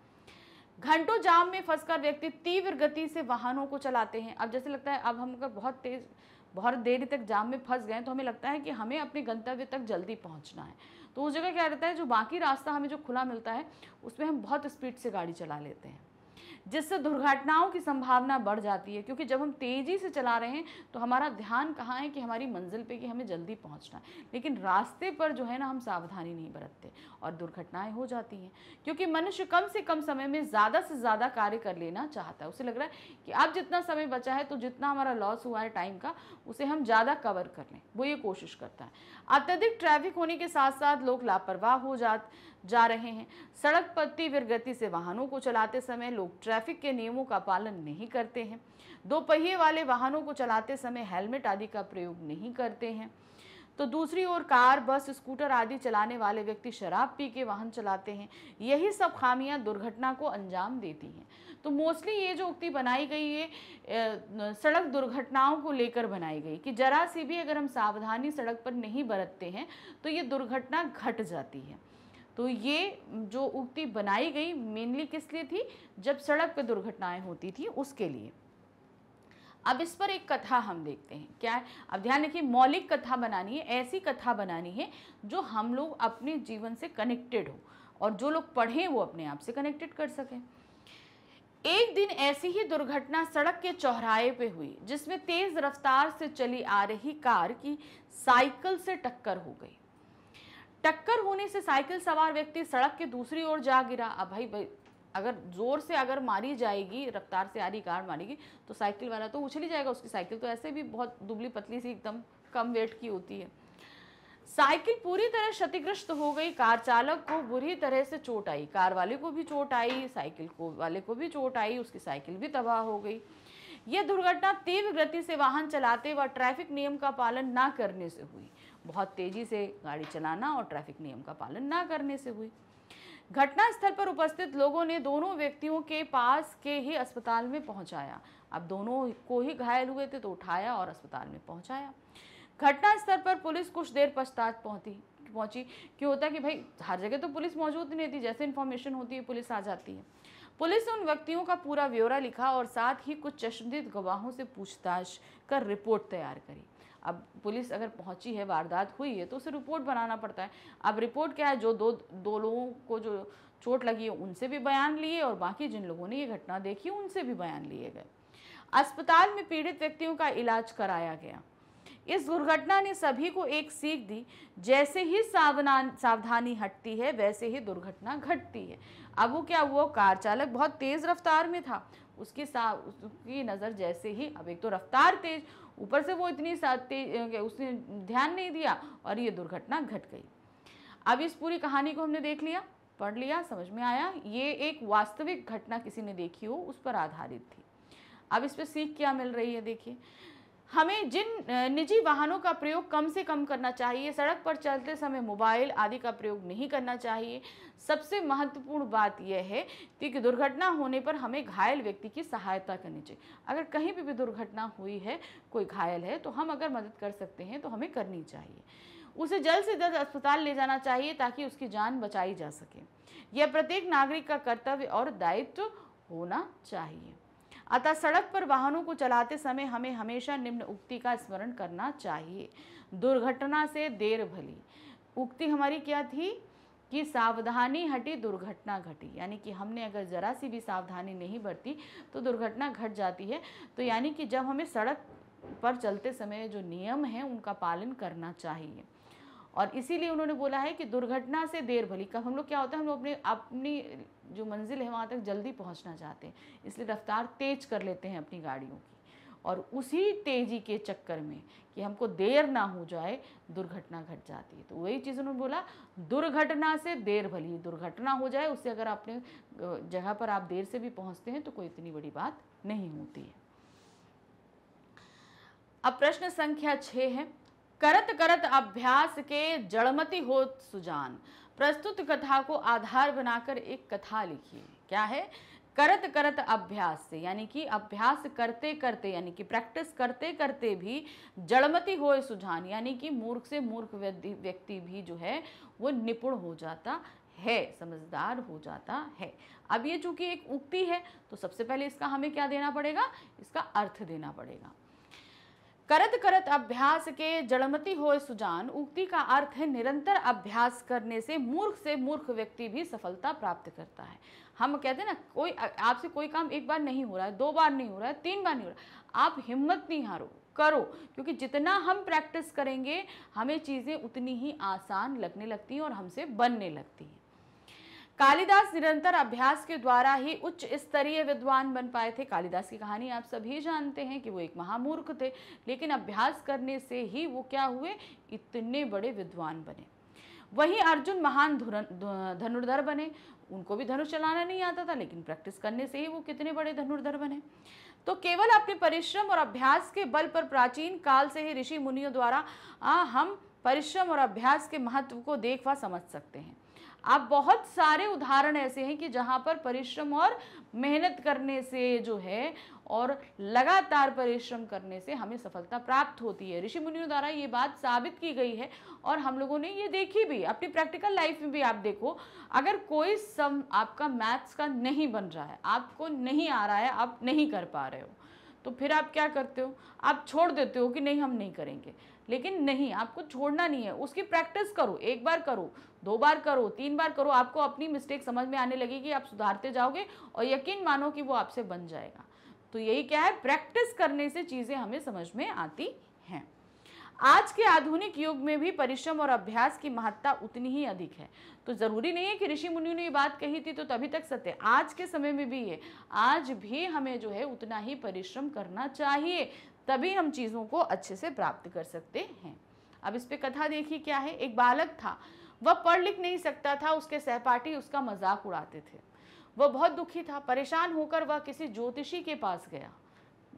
घंटों जाम में फंसकर व्यक्ति तीव्र गति से वाहनों को चलाते हैं अब जैसे लगता है अब हम अगर बहुत तेज़ बहुत देर तक जाम में फंस गए तो हमें लगता है कि हमें अपने गंतव्य तक जल्दी पहुंचना है तो उस जगह क्या रहता है जो बाकी रास्ता हमें जो खुला मिलता है उसमें हम बहुत स्पीड से गाड़ी चला लेते हैं जिससे दुर्घटनाओं की संभावना बढ़ जाती है क्योंकि जब हम तेज़ी से चला रहे हैं तो हमारा ध्यान कहाँ है कि हमारी मंजिल पे कि हमें जल्दी पहुँचना है लेकिन रास्ते पर जो है ना हम सावधानी नहीं बरतते और दुर्घटनाएँ हो जाती हैं क्योंकि मनुष्य कम से कम समय में ज़्यादा से ज़्यादा कार्य कर लेना चाहता है उसे लग रहा है कि अब जितना समय बचा है तो जितना हमारा लॉस हुआ है टाइम का उसे हम ज़्यादा कवर कर लें वो ये कोशिश करता है अत्यधिक ट्रैफिक होने के साथ साथ लोग लापरवाह हो जाते जा रहे हैं सड़क पर तीव्र गति से वाहनों को चलाते समय लोग ट्रैफिक के नियमों का पालन नहीं करते हैं दो पहिए वाले वाहनों को चलाते समय हेलमेट आदि का प्रयोग नहीं करते हैं तो दूसरी ओर कार बस स्कूटर आदि चलाने वाले व्यक्ति शराब पी के वाहन चलाते हैं यही सब खामियां दुर्घटना को अंजाम देती हैं तो मोस्टली ये जो उक्ति बनाई गई ये सड़क दुर्घटनाओं को लेकर बनाई गई कि जरा सी भी अगर हम सावधानी सड़क पर नहीं बरतते हैं तो ये दुर्घटना घट जाती है तो ये जो उक्ति बनाई गई मेनली किस लिए थी जब सड़क पर दुर्घटनाएं होती थी उसके लिए अब इस पर एक कथा हम देखते हैं क्या है अब ध्यान रखिए मौलिक कथा बनानी है ऐसी कथा बनानी है जो हम लोग अपने जीवन से कनेक्टेड हो और जो लोग पढ़ें वो अपने आप से कनेक्टेड कर सकें एक दिन ऐसी ही दुर्घटना सड़क के चौराहे पे हुई जिसमें तेज रफ्तार से चली आ रही कार की साइकिल से टक्कर हो गई टक्कर होने से साइकिल सवार व्यक्ति सड़क के दूसरी ओर जा गिरा अब भाई, भाई अगर जोर से अगर मारी जाएगी रफ्तार से आ रही कार मारेगी तो साइकिल वाला तो उछली जाएगा उसकी साइकिल तो ऐसे भी बहुत दुबली पतली सी एकदम कम वेट की होती है साइकिल पूरी तरह क्षतिग्रस्त हो गई कार चालक को बुरी तरह से चोट आई कार वाले को भी चोट आई साइकिल को वाले को भी चोट आई उसकी साइकिल भी तबाह हो गई यह दुर्घटना तीव्र गति से वाहन चलाते व वा ट्रैफिक नियम का पालन ना करने से हुई बहुत तेज़ी से गाड़ी चलाना और ट्रैफिक नियम का पालन ना करने से हुई घटनास्थल पर उपस्थित लोगों ने दोनों व्यक्तियों के पास के ही अस्पताल में पहुंचाया अब दोनों को ही घायल हुए थे तो उठाया और अस्पताल में पहुंचाया घटनास्थल पर पुलिस कुछ देर पश्चात पहुंची पहुंची क्यों होता कि भाई हर जगह तो पुलिस मौजूद नहीं थी जैसे इन्फॉर्मेशन होती है पुलिस आ जाती है पुलिस ने उन व्यक्तियों का पूरा ब्यौरा लिखा और साथ ही कुछ चश्मदीद गवाहों से पूछताछ कर रिपोर्ट तैयार करी अब पुलिस अगर पहुंची है वारदात हुई है तो उसे रिपोर्ट बनाना पड़ता है अब रिपोर्ट क्या है जो दो दो लोगों को जो चोट लगी है उनसे भी बयान लिए और बाकी जिन लोगों ने ये घटना देखी उनसे भी बयान लिए गए अस्पताल में पीड़ित व्यक्तियों का इलाज कराया गया इस दुर्घटना ने सभी को एक सीख दी जैसे ही सावधान सावधानी हटती है वैसे ही दुर्घटना घटती है अब वो क्या वो कार चालक बहुत तेज़ रफ्तार में था उसकी उसकी नज़र जैसे ही अब एक तो रफ्तार तेज ऊपर से वो इतनी उसने ध्यान नहीं दिया और ये दुर्घटना घट गई अब इस पूरी कहानी को हमने देख लिया पढ़ लिया समझ में आया ये एक वास्तविक घटना किसी ने देखी हो उस पर आधारित थी अब इस पर सीख क्या मिल रही है देखिए हमें जिन निजी वाहनों का प्रयोग कम से कम करना चाहिए सड़क पर चलते समय मोबाइल आदि का प्रयोग नहीं करना चाहिए सबसे महत्वपूर्ण बात यह है कि दुर्घटना होने पर हमें घायल व्यक्ति की सहायता करनी चाहिए अगर कहीं पर भी दुर्घटना हुई है कोई घायल है तो हम अगर मदद कर सकते हैं तो हमें करनी चाहिए उसे जल्द से जल्द अस्पताल ले जाना चाहिए ताकि उसकी जान बचाई जा सके यह प्रत्येक नागरिक का कर्तव्य और दायित्व होना चाहिए अतः सड़क पर वाहनों को चलाते समय हमें हमेशा निम्न उक्ति का स्मरण करना चाहिए दुर्घटना से देर भली उक्ति हमारी क्या थी कि सावधानी हटी दुर्घटना घटी यानी कि हमने अगर ज़रा सी भी सावधानी नहीं बरती तो दुर्घटना घट जाती है तो यानी कि जब हमें सड़क पर चलते समय जो नियम हैं उनका पालन करना चाहिए और इसीलिए उन्होंने बोला है कि दुर्घटना से देर भली कब हम लोग क्या होता है हम लोग अपने अपनी जो मंजिल है वहाँ तक जल्दी पहुँचना चाहते हैं इसलिए रफ्तार तेज कर लेते हैं अपनी गाड़ियों की और उसी तेज़ी के चक्कर में कि हमको देर ना हो जाए दुर्घटना घट जाती है तो वही चीज़ उन्होंने बोला दुर्घटना से देर भली दुर्घटना हो जाए उससे अगर आपने जगह पर आप देर से भी पहुँचते हैं तो कोई इतनी बड़ी बात नहीं होती है अब प्रश्न संख्या छः है करत करत अभ्यास के जड़मती हो सुजान प्रस्तुत कथा को आधार बनाकर एक कथा लिखिए क्या है करत करत अभ्यास से यानी कि अभ्यास करते करते यानी कि प्रैक्टिस करते करते भी जड़मती होए सुझान यानी कि मूर्ख से मूर्ख व्यक्ति भी जो है वो निपुण हो जाता है समझदार हो जाता है अब ये चूंकि एक उक्ति है तो सबसे पहले इसका हमें क्या देना पड़ेगा इसका अर्थ देना पड़ेगा करत करत अभ्यास के जड़मती हो सुजान उक्ति का अर्थ है निरंतर अभ्यास करने से मूर्ख से मूर्ख व्यक्ति भी सफलता प्राप्त करता है हम कहते हैं ना कोई आपसे कोई काम एक बार नहीं हो रहा है दो बार नहीं हो रहा है तीन बार नहीं हो रहा आप हिम्मत नहीं हारो करो क्योंकि जितना हम प्रैक्टिस करेंगे हमें चीज़ें उतनी ही आसान लगने लगती हैं और हमसे बनने लगती हैं कालिदास निरंतर अभ्यास के द्वारा ही उच्च स्तरीय विद्वान बन पाए थे कालिदास की कहानी आप सभी जानते हैं कि वो एक महामूर्ख थे लेकिन अभ्यास करने से ही वो क्या हुए इतने बड़े विद्वान बने वहीं अर्जुन महान धनुर्धर बने उनको भी धनुष चलाना नहीं आता था लेकिन प्रैक्टिस करने से ही वो कितने बड़े धनुर्धर बने तो केवल अपने परिश्रम और अभ्यास के बल पर प्राचीन काल से ही ऋषि मुनियों द्वारा आ, हम परिश्रम और अभ्यास के महत्व को देख व समझ सकते हैं आप बहुत सारे उदाहरण ऐसे हैं कि जहाँ पर परिश्रम और मेहनत करने से जो है और लगातार परिश्रम करने से हमें सफलता प्राप्त होती है ऋषि मुनियों द्वारा ये बात साबित की गई है और हम लोगों ने ये देखी भी अपनी प्रैक्टिकल लाइफ में भी आप देखो अगर कोई सम आपका मैथ्स का नहीं बन रहा है आपको नहीं आ रहा है आप नहीं कर पा रहे हो तो फिर आप क्या करते हो आप छोड़ देते हो कि नहीं हम नहीं करेंगे लेकिन नहीं आपको छोड़ना नहीं है उसकी प्रैक्टिस करो एक बार करो दो बार करो तीन बार करो आपको अपनी मिस्टेक समझ में आने लगेगी आप सुधारते जाओगे और यकीन मानो कि वो आपसे बन जाएगा तो यही क्या है प्रैक्टिस करने से चीज़ें हमें समझ में आती हैं आज के आधुनिक युग में भी परिश्रम और अभ्यास की महत्ता उतनी ही अधिक है तो ज़रूरी नहीं है कि ऋषि मुनियों ने ये बात कही थी तो तभी तक सत्य आज के समय में भी ये आज भी हमें जो है उतना ही परिश्रम करना चाहिए तभी हम चीज़ों को अच्छे से प्राप्त कर सकते हैं अब इस पर कथा देखिए क्या है एक बालक था वह पढ़ लिख नहीं सकता था उसके सहपाठी उसका मजाक उड़ाते थे वह बहुत दुखी था परेशान होकर वह किसी ज्योतिषी के पास गया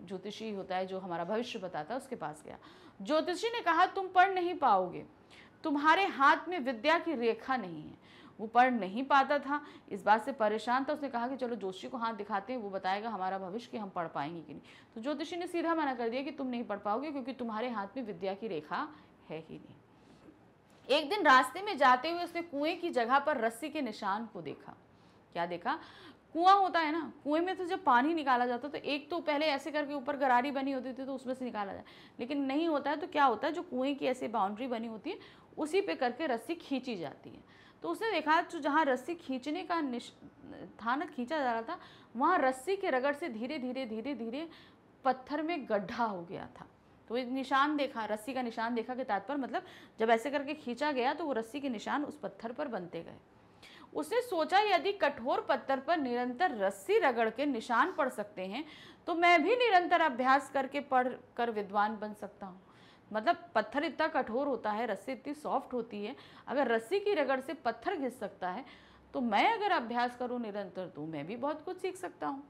ज्योतिषी होता है जो हमारा भविष्य बताता है उसके पास गया ज्योतिषी ने कहा तुम पढ़ नहीं पाओगे तुम्हारे हाथ में विद्या की रेखा नहीं है वो पढ़ नहीं पाता था इस बात से परेशान था उसने कहा कि चलो जोशी को हाथ दिखाते हैं वो बताएगा हमारा भविष्य कि हम पढ़ पाएंगे कि नहीं तो ज्योतिषी ने सीधा मना कर दिया कि तुम नहीं पढ़ पाओगे क्योंकि तुम्हारे हाथ में विद्या की रेखा है ही नहीं एक दिन रास्ते में जाते हुए उसने कुएं की जगह पर रस्सी के निशान को देखा क्या देखा कुआं होता है ना कुएं में तो जब पानी निकाला जाता तो एक तो पहले ऐसे करके ऊपर गरारी बनी होती थी तो उसमें से निकाला जाए लेकिन नहीं होता है तो क्या होता है जो कुएं की ऐसे बाउंड्री बनी होती है उसी पे करके रस्सी खींची जाती है तो उसने देखा जो जहाँ रस्सी खींचने का निश था ना खींचा जा रहा था वहाँ रस्सी के रगड़ से धीरे धीरे धीरे धीरे पत्थर में गड्ढा हो गया था तो एक निशान देखा रस्सी का निशान देखा कि तात्पर्य मतलब जब ऐसे करके खींचा गया तो वो रस्सी के निशान उस पत्थर पर बनते गए उसने सोचा यदि कठोर पत्थर पर निरंतर रस्सी रगड़ के निशान पढ़ सकते हैं तो मैं भी निरंतर अभ्यास करके पढ़ कर विद्वान बन सकता हूँ मतलब पत्थर इतना कठोर होता है रस्सी इतनी सॉफ्ट होती है अगर रस्सी की रगड़ से पत्थर घिस सकता है तो मैं अगर अभ्यास करूँ निरंतर तो मैं भी बहुत कुछ सीख सकता हूँ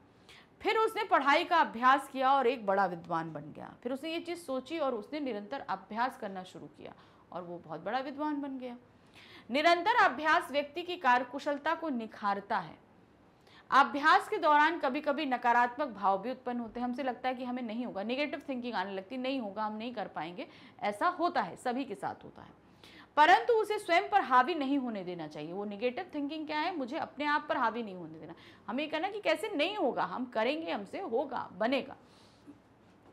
फिर उसने पढ़ाई का अभ्यास किया और एक बड़ा विद्वान बन गया फिर उसने ये चीज़ सोची और उसने निरंतर अभ्यास करना शुरू किया और वो बहुत बड़ा विद्वान बन गया निरंतर अभ्यास व्यक्ति की कार्यकुशलता को निखारता है अभ्यास के दौरान कभी कभी नकारात्मक भाव भी उत्पन्न होते हैं हमसे लगता है कि हमें नहीं होगा निगेटिव थिंकिंग आने लगती नहीं होगा हम नहीं कर पाएंगे ऐसा होता है सभी के साथ होता है परंतु उसे स्वयं पर हावी नहीं होने देना चाहिए वो निगेटिव थिंकिंग क्या है मुझे अपने आप पर हावी नहीं होने देना हमें कहना कि कैसे नहीं होगा हम करेंगे हमसे होगा बनेगा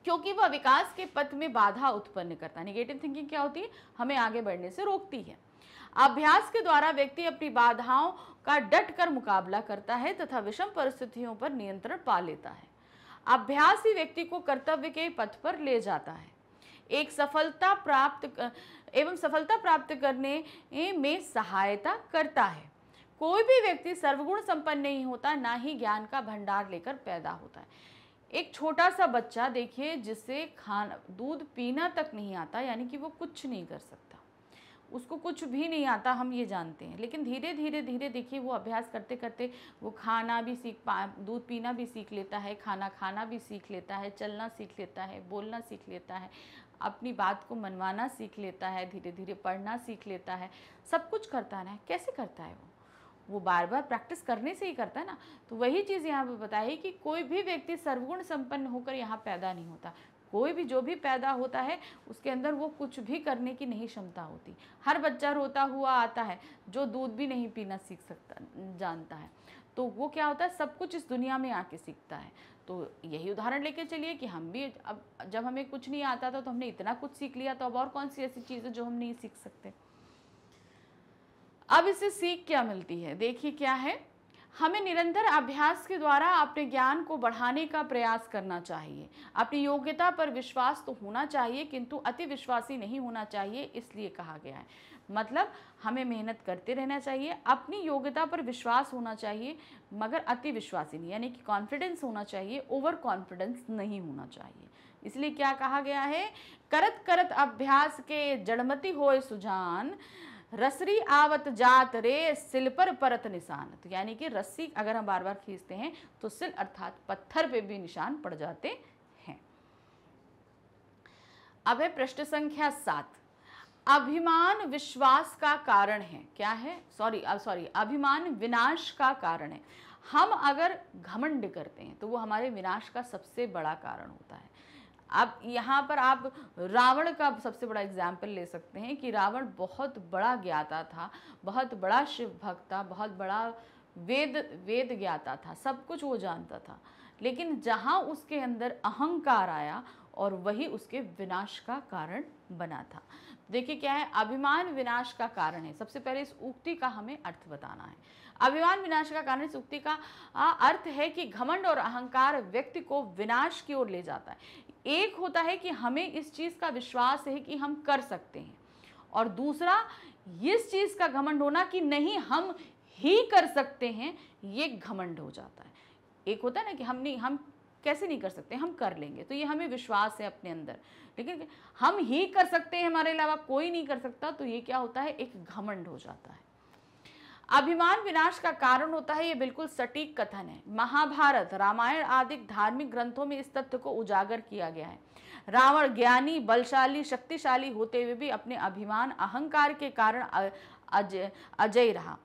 क्योंकि वह विकास के पथ में बाधा उत्पन्न करता है निगेटिव थिंकिंग क्या होती है हमें आगे बढ़ने से रोकती है अभ्यास के द्वारा व्यक्ति अपनी बाधाओं का डट कर मुकाबला करता है तथा विषम परिस्थितियों पर नियंत्रण पा लेता है अभ्यास ही व्यक्ति को कर्तव्य के पथ पर ले जाता है एक सफलता प्राप्त एवं सफलता प्राप्त करने में सहायता करता है कोई भी व्यक्ति सर्वगुण संपन्न नहीं होता ना ही ज्ञान का भंडार लेकर पैदा होता है एक छोटा सा बच्चा देखिए जिसे खाना दूध पीना तक नहीं आता यानी कि वो कुछ नहीं कर सकता उसको कुछ भी नहीं आता हम ये जानते हैं लेकिन धीरे धीरे धीरे देखिए वो अभ्यास करते करते वो खाना भी सीख पा दूध पीना भी सीख लेता है खाना खाना भी सीख लेता है चलना सीख लेता है बोलना सीख लेता है अपनी बात को मनवाना सीख लेता है धीरे धीरे पढ़ना सीख लेता है सब कुछ करता है कैसे करता है वो वो बार बार प्रैक्टिस करने से ही करता है ना तो वही चीज़ यहाँ पर बताई कि कोई भी व्यक्ति सर्वगुण संपन्न होकर यहाँ पैदा नहीं होता कोई भी जो भी पैदा होता है उसके अंदर वो कुछ भी करने की नहीं क्षमता होती हर बच्चा रोता हुआ आता है जो दूध भी नहीं पीना सीख सकता जानता है तो वो क्या होता है सब कुछ इस दुनिया में आके सीखता है तो यही उदाहरण लेके चलिए कि हम भी अब जब हमें कुछ नहीं आता था तो हमने इतना कुछ सीख लिया तो अब और कौन सी ऐसी चीज़ है जो हम नहीं सीख सकते अब इसे सीख क्या मिलती है देखिए क्या है हमें निरंतर अभ्यास के द्वारा अपने ज्ञान को बढ़ाने का प्रयास करना चाहिए अपनी योग्यता पर विश्वास तो होना चाहिए किंतु अति विश्वासी नहीं होना चाहिए इसलिए कहा गया है मतलब हमें मेहनत करते रहना चाहिए अपनी योग्यता पर विश्वास होना चाहिए मगर अति विश्वासी नहीं यानी कि कॉन्फिडेंस होना चाहिए ओवर कॉन्फिडेंस नहीं होना चाहिए इसलिए क्या कहा गया है करत करत अभ्यास के जड़मती होए सुजान रसरी आवत जात रे सिल पर परत निशान तो यानी कि रस्सी अगर हम बार बार खींचते हैं तो सिल अर्थात पत्थर पे भी निशान पड़ जाते हैं अब है प्रश्न संख्या सात अभिमान विश्वास का कारण है क्या है सॉरी सॉरी अभिमान विनाश का कारण है हम अगर घमंड करते हैं तो वो हमारे विनाश का सबसे बड़ा कारण होता है अब यहाँ पर आप रावण का सबसे बड़ा एग्जाम्पल ले सकते हैं कि रावण बहुत बड़ा ज्ञाता था बहुत बड़ा शिव भक्त था बहुत बड़ा वेद वेद ज्ञाता था सब कुछ वो जानता था लेकिन जहाँ उसके अंदर अहंकार आया और वही उसके विनाश का कारण बना था देखिए क्या है अभिमान विनाश का कारण है सबसे पहले इस उक्ति का हमें अर्थ बताना है अभिमान विनाश का कारण इस उक्ति का अर्थ है कि घमंड और अहंकार व्यक्ति को विनाश की ओर ले जाता है एक होता है कि हमें इस चीज़ का विश्वास है कि हम कर सकते हैं और दूसरा इस चीज़ का घमंड होना कि नहीं हम ही कर सकते हैं ये घमंड हो जाता है एक होता है ना कि हम नहीं हम कैसे नहीं कर सकते हम कर लेंगे तो ये हमें विश्वास है अपने अंदर लेकिन हम ही कर सकते हैं हमारे अलावा कोई नहीं कर सकता तो ये क्या होता है एक घमंड हो जाता है अभिमान विनाश का कारण होता है ये बिल्कुल सटीक कथन है महाभारत रामायण आदि धार्मिक ग्रंथों में इस तथ्य को उजागर किया गया है रावण ज्ञानी बलशाली शक्तिशाली होते हुए भी अपने अभिमान अहंकार के कारण अजय अजय रहा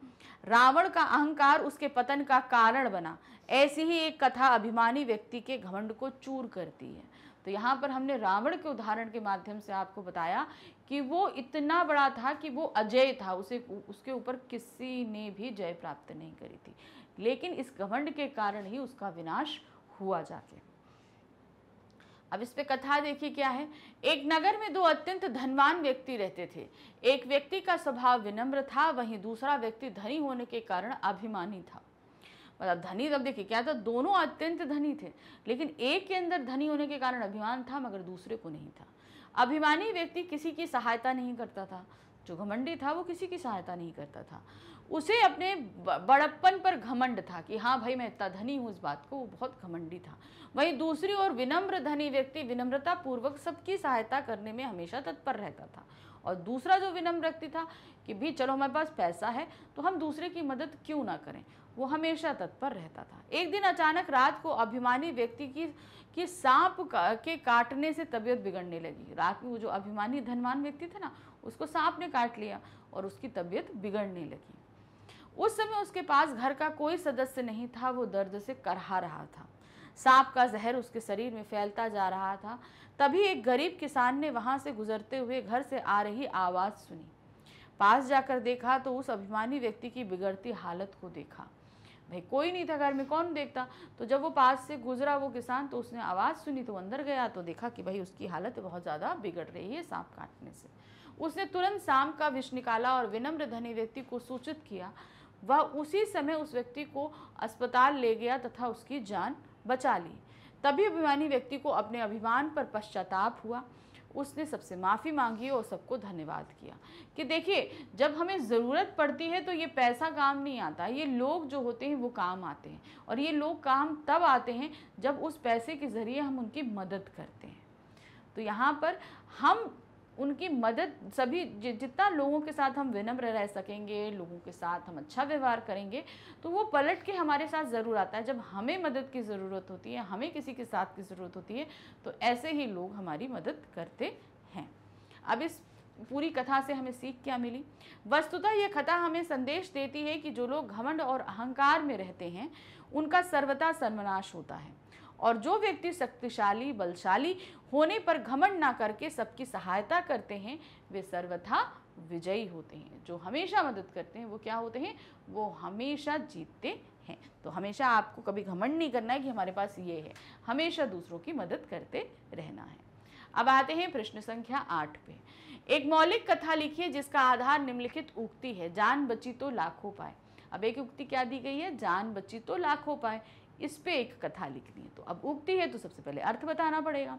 रावण का अहंकार उसके पतन का कारण बना ऐसी ही एक कथा अभिमानी व्यक्ति के घमंड को चूर करती है तो यहाँ पर हमने रावण के उदाहरण के माध्यम से आपको बताया कि वो इतना बड़ा था कि वो अजय था उसे उसके ऊपर किसी ने भी जय प्राप्त नहीं करी थी लेकिन इस घमंड के कारण ही उसका विनाश हुआ जाके अब इस पे कथा देखिए क्या है एक नगर में दो अत्यंत धनवान व्यक्ति रहते थे एक व्यक्ति का स्वभाव विनम्र था वहीं दूसरा व्यक्ति धनी होने के कारण अभिमानी था मतलब धनी तब देखिए क्या था दोनों अत्यंत धनी थे लेकिन एक के अंदर धनी होने के कारण अभिमान था मगर दूसरे को नहीं था अभिमानी व्यक्ति किसी की सहायता नहीं करता था जो घमंडी था वो किसी की सहायता नहीं करता था उसे अपने बड़प्पन पर घमंड था कि हाँ भाई मैं इतना धनी हूँ इस बात को वो बहुत घमंडी था वहीं दूसरी ओर विनम्र धनी व्यक्ति विनम्रता पूर्वक सबकी सहायता करने में हमेशा तत्पर रहता था और दूसरा जो विनम्र व्यक्ति था कि भी चलो हमारे पास पैसा है तो हम दूसरे की मदद क्यों ना करें वो हमेशा तत्पर रहता था एक दिन अचानक रात को अभिमानी व्यक्ति की कि सांप का, के काटने से तबीयत बिगड़ने लगी रात में वो जो अभिमानी धनवान व्यक्ति था ना उसको सांप ने काट लिया और उसकी तबीयत बिगड़ने लगी उस समय उसके पास घर का कोई सदस्य नहीं था वो दर्द से करहा रहा था सांप का जहर उसके शरीर में फैलता जा रहा था तभी एक गरीब किसान ने वहाँ से गुजरते हुए घर से आ रही आवाज़ सुनी पास जाकर देखा तो उस अभिमानी व्यक्ति की बिगड़ती हालत को देखा भाई कोई नहीं था घर में कौन देखता तो जब वो पास से गुजरा वो किसान तो उसने आवाज़ सुनी तो अंदर गया तो देखा कि भाई उसकी हालत बहुत ज़्यादा बिगड़ रही है सांप काटने से उसने तुरंत सांप का विष निकाला और विनम्र धनी व्यक्ति को सूचित किया वह उसी समय उस व्यक्ति को अस्पताल ले गया तथा उसकी जान बचा ली तभी अभिमानी व्यक्ति को अपने अभिमान पर पश्चाताप हुआ उसने सबसे माफ़ी मांगी और सबको धन्यवाद किया कि देखिए जब हमें ज़रूरत पड़ती है तो ये पैसा काम नहीं आता ये लोग जो होते हैं वो काम आते हैं और ये लोग काम तब आते हैं जब उस पैसे के ज़रिए हम उनकी मदद करते हैं तो यहाँ पर हम उनकी मदद सभी जितना लोगों के साथ हम विनम्र रह सकेंगे लोगों के साथ हम अच्छा व्यवहार करेंगे तो वो पलट के हमारे साथ ज़रूर आता है जब हमें मदद की ज़रूरत होती है हमें किसी के साथ की ज़रूरत होती है तो ऐसे ही लोग हमारी मदद करते हैं अब इस पूरी कथा से हमें सीख क्या मिली वस्तुतः यह कथा हमें संदेश देती है कि जो लोग घमंड और अहंकार में रहते हैं उनका सर्वथा सर्वनाश होता है और जो व्यक्ति शक्तिशाली बलशाली होने पर घमंड ना करके सबकी सहायता करते हैं वे सर्वथा विजयी होते हैं जो हमेशा मदद करते हैं वो क्या होते हैं वो हमेशा जीतते हैं तो हमेशा आपको कभी घमंड नहीं करना है कि हमारे पास ये है हमेशा दूसरों की मदद करते रहना है अब आते हैं प्रश्न संख्या आठ पे एक मौलिक कथा लिखिए जिसका आधार निम्नलिखित उक्ति है जान बची तो लाखों पाए अब एक उक्ति क्या दी गई है जान बची तो लाखों पाए इस पे एक कथा लिखनी है तो अब उगती है तो सबसे पहले अर्थ बताना पड़ेगा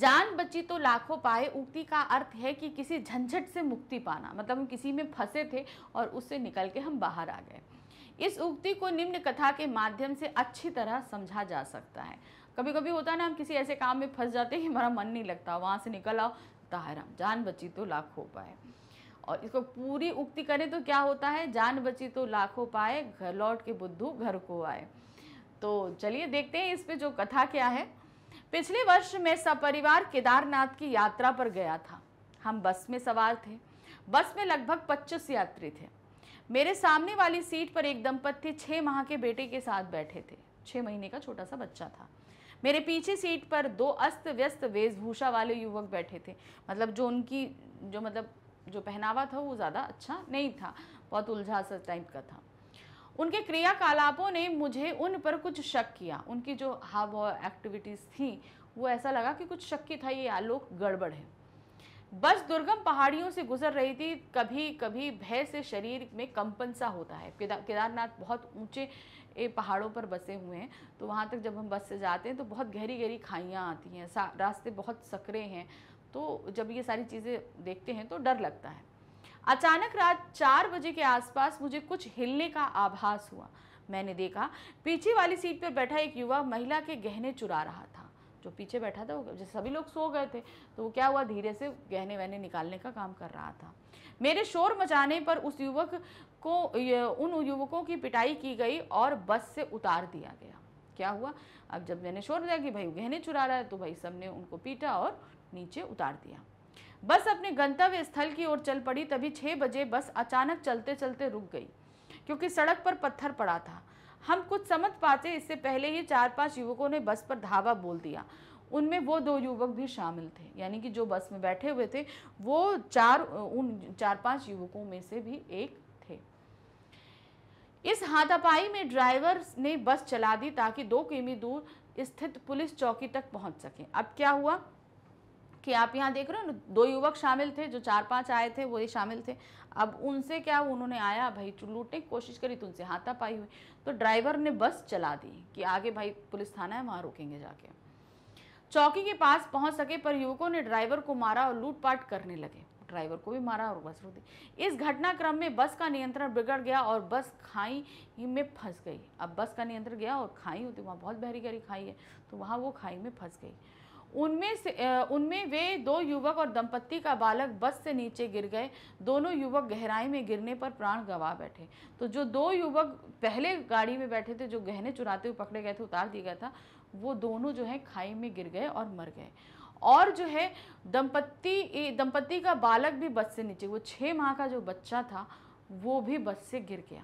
जान बची तो लाखों पाए उक्ति का अर्थ है कि किसी झंझट से मुक्ति पाना मतलब हम किसी में फंसे थे और उससे निकल के हम बाहर आ गए इस उक्ति को निम्न कथा के माध्यम से अच्छी तरह समझा जा सकता है कभी कभी होता है ना हम किसी ऐसे काम में फंस जाते हैं हमारा मन नहीं लगता वहाँ से निकल आओ ताहराम जान बची तो लाख हो पाए और इसको पूरी उक्ति करें तो क्या होता है जान बची तो लाखों पाए घर लौट के बुद्धू घर को आए तो चलिए देखते हैं इस पे जो कथा क्या है पिछले वर्ष मैं सपरिवार केदारनाथ की यात्रा पर गया था हम बस में सवार थे बस में लगभग 25 यात्री थे मेरे सामने वाली सीट पर एक दंपत्ति छः माह के बेटे के साथ बैठे थे छः महीने का छोटा सा बच्चा था मेरे पीछे सीट पर दो अस्त व्यस्त वेशभूषा वाले युवक बैठे थे मतलब जो उनकी जो मतलब जो पहनावा था वो ज़्यादा अच्छा नहीं था बहुत उलझा सा टाइप का था उनके क्रियाकलापों ने मुझे उन पर कुछ शक किया उनकी जो हाव एक्टिविटीज़ थी वो ऐसा लगा कि कुछ शक की था ये आलोक गड़बड़ है बस दुर्गम पहाड़ियों से गुजर रही थी कभी कभी भय से शरीर में कंपन सा होता है केदारनाथ बहुत ऊंचे पहाड़ों पर बसे हुए हैं तो वहाँ तक जब हम बस से जाते हैं तो बहुत गहरी गहरी खाइयाँ आती हैं रास्ते बहुत सकरे हैं तो जब ये सारी चीज़ें देखते हैं तो डर लगता है अचानक रात चार बजे के आसपास मुझे कुछ हिलने का आभास हुआ मैंने देखा पीछे वाली सीट पर बैठा एक युवा महिला के गहने चुरा रहा था जो पीछे बैठा था वो जैसे सभी लोग सो गए थे तो वो क्या हुआ धीरे से गहने वहने निकालने का काम कर रहा था मेरे शोर मचाने पर उस युवक को उन युवकों की पिटाई की गई और बस से उतार दिया गया क्या हुआ अब जब मैंने शोर दिया कि भाई गहने चुरा रहा है तो भाई सबने उनको पीटा और नीचे उतार दिया बस अपने गंतव्य स्थल की ओर चल पड़ी तभी छः बजे बस अचानक चलते चलते रुक गई क्योंकि सड़क पर पत्थर पड़ा था हम कुछ समझ पाते इससे पहले ही चार पांच युवकों ने बस पर धावा बोल दिया उनमें वो दो युवक भी शामिल थे यानी कि जो बस में बैठे हुए थे वो चार उन चार पांच युवकों में से भी एक थे इस हाथापाई में ड्राइवर ने बस चला दी ताकि दो किमी दूर स्थित पुलिस चौकी तक पहुंच सके अब क्या हुआ कि आप यहाँ देख रहे हो दो युवक शामिल थे जो चार पांच आए थे वही शामिल थे अब उनसे क्या उन्होंने आया भाई लूटने की कोशिश करी तो उनसे हाथापाई हुई तो ड्राइवर ने बस चला दी कि आगे भाई पुलिस थाना है वहाँ रुकेंगे जाके चौकी के पास पहुँच सके पर युवकों ने ड्राइवर को मारा और लूटपाट करने लगे ड्राइवर को भी मारा और बस रोक दी इस घटनाक्रम में बस का नियंत्रण बिगड़ गया और बस खाई में फंस गई अब बस का नियंत्रण गया और खाई होती वहाँ बहुत बहरी गहरी खाई है तो वहाँ वो खाई में फंस गई उनमें से उनमें वे दो युवक और दंपत्ति का बालक बस से नीचे गिर गए दोनों युवक गहराई में गिरने पर प्राण गंवा बैठे तो जो दो युवक पहले गाड़ी में बैठे थे जो गहने चुराते हुए पकड़े गए थे उतार दिया गया था वो दोनों जो है खाई में गिर गए और मर गए और जो है दंपत्ति दंपत्ति का बालक भी बस से नीचे वो छः माह का जो बच्चा था वो भी बस से गिर गया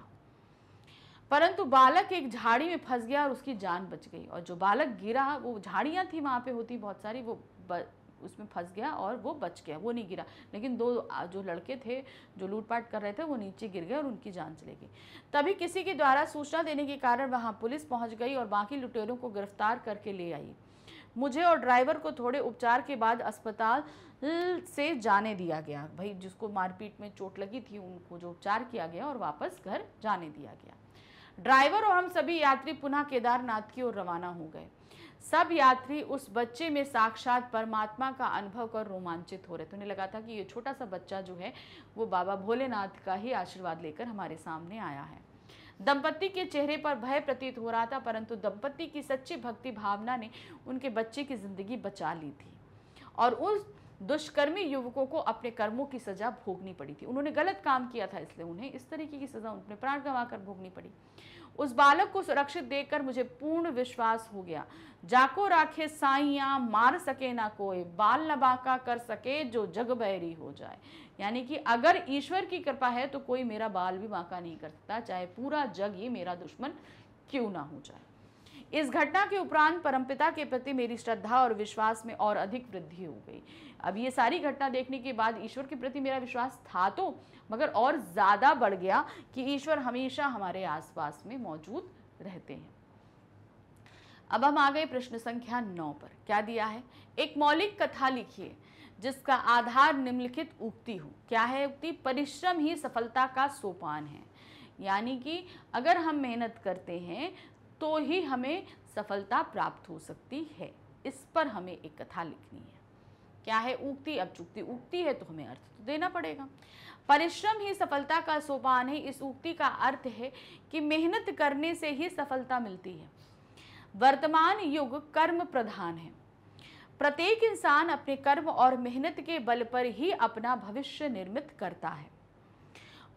परंतु बालक एक झाड़ी में फंस गया और उसकी जान बच गई और जो बालक गिरा वो झाड़ियाँ थी वहाँ पे होती बहुत सारी वो ब, उसमें फंस गया और वो बच गया वो नहीं गिरा लेकिन दो जो लड़के थे जो लूटपाट कर रहे थे वो नीचे गिर गए और उनकी जान चली गई तभी किसी के द्वारा सूचना देने के कारण वहाँ पुलिस पहुँच गई और बाकी लुटेरों को गिरफ्तार करके ले आई मुझे और ड्राइवर को थोड़े उपचार के बाद अस्पताल से जाने दिया गया भाई जिसको मारपीट में चोट लगी थी उनको जो उपचार किया गया और वापस घर जाने दिया गया ड्राइवर और हम सभी यात्री पुनः केदारनाथ की ओर रवाना हो गए सब यात्री उस बच्चे में साक्षात परमात्मा का अनुभव कर रोमांचित हो रहे थे उन्हें लगा था कि ये छोटा सा बच्चा जो है वो बाबा भोलेनाथ का ही आशीर्वाद लेकर हमारे सामने आया है दंपति के चेहरे पर भय प्रतीत हो रहा था परंतु दंपति की सच्ची भक्ति भावना ने उनके बच्चे की जिंदगी बचा ली थी और उस दुष्कर्मी युवकों को अपने कर्मों की सजा भोगनी पड़ी थी उन्होंने गलत काम किया था इसलिए उन्हें इस तरीके की सजा उन्हें प्राण गंवाकर भोगनी पड़ी उस बालक को सुरक्षित देखकर मुझे पूर्ण विश्वास हो गया जाको राखे साइया मार सके ना कोई बाल नबाका कर सके जो जग बैरी हो जाए यानी कि अगर ईश्वर की कृपा है तो कोई मेरा बाल भी बांका नहीं कर सकता चाहे पूरा जग ही मेरा दुश्मन क्यों ना हो जाए इस घटना के उपरांत परमपिता के प्रति मेरी श्रद्धा और विश्वास में और अधिक वृद्धि हो गई अब ये सारी घटना देखने के बाद ईश्वर के प्रति मेरा विश्वास था तो मगर और ज़्यादा बढ़ गया कि ईश्वर हमेशा हमारे आसपास में मौजूद रहते हैं अब हम आ गए प्रश्न संख्या नौ पर क्या दिया है एक मौलिक कथा लिखिए जिसका आधार निम्नलिखित उक्ति हो क्या है उक्ति परिश्रम ही सफलता का सोपान है यानी कि अगर हम मेहनत करते हैं तो ही हमें सफलता प्राप्त हो सकती है इस पर हमें एक कथा लिखनी है क्या है उगती अब चुकती उगती है तो हमें अर्थ तो देना पड़ेगा परिश्रम ही सफलता का सोपान है इस उक्ति का अर्थ है कि मेहनत करने से ही सफलता मिलती है वर्तमान युग कर्म प्रधान है प्रत्येक इंसान अपने कर्म और मेहनत के बल पर ही अपना भविष्य निर्मित करता है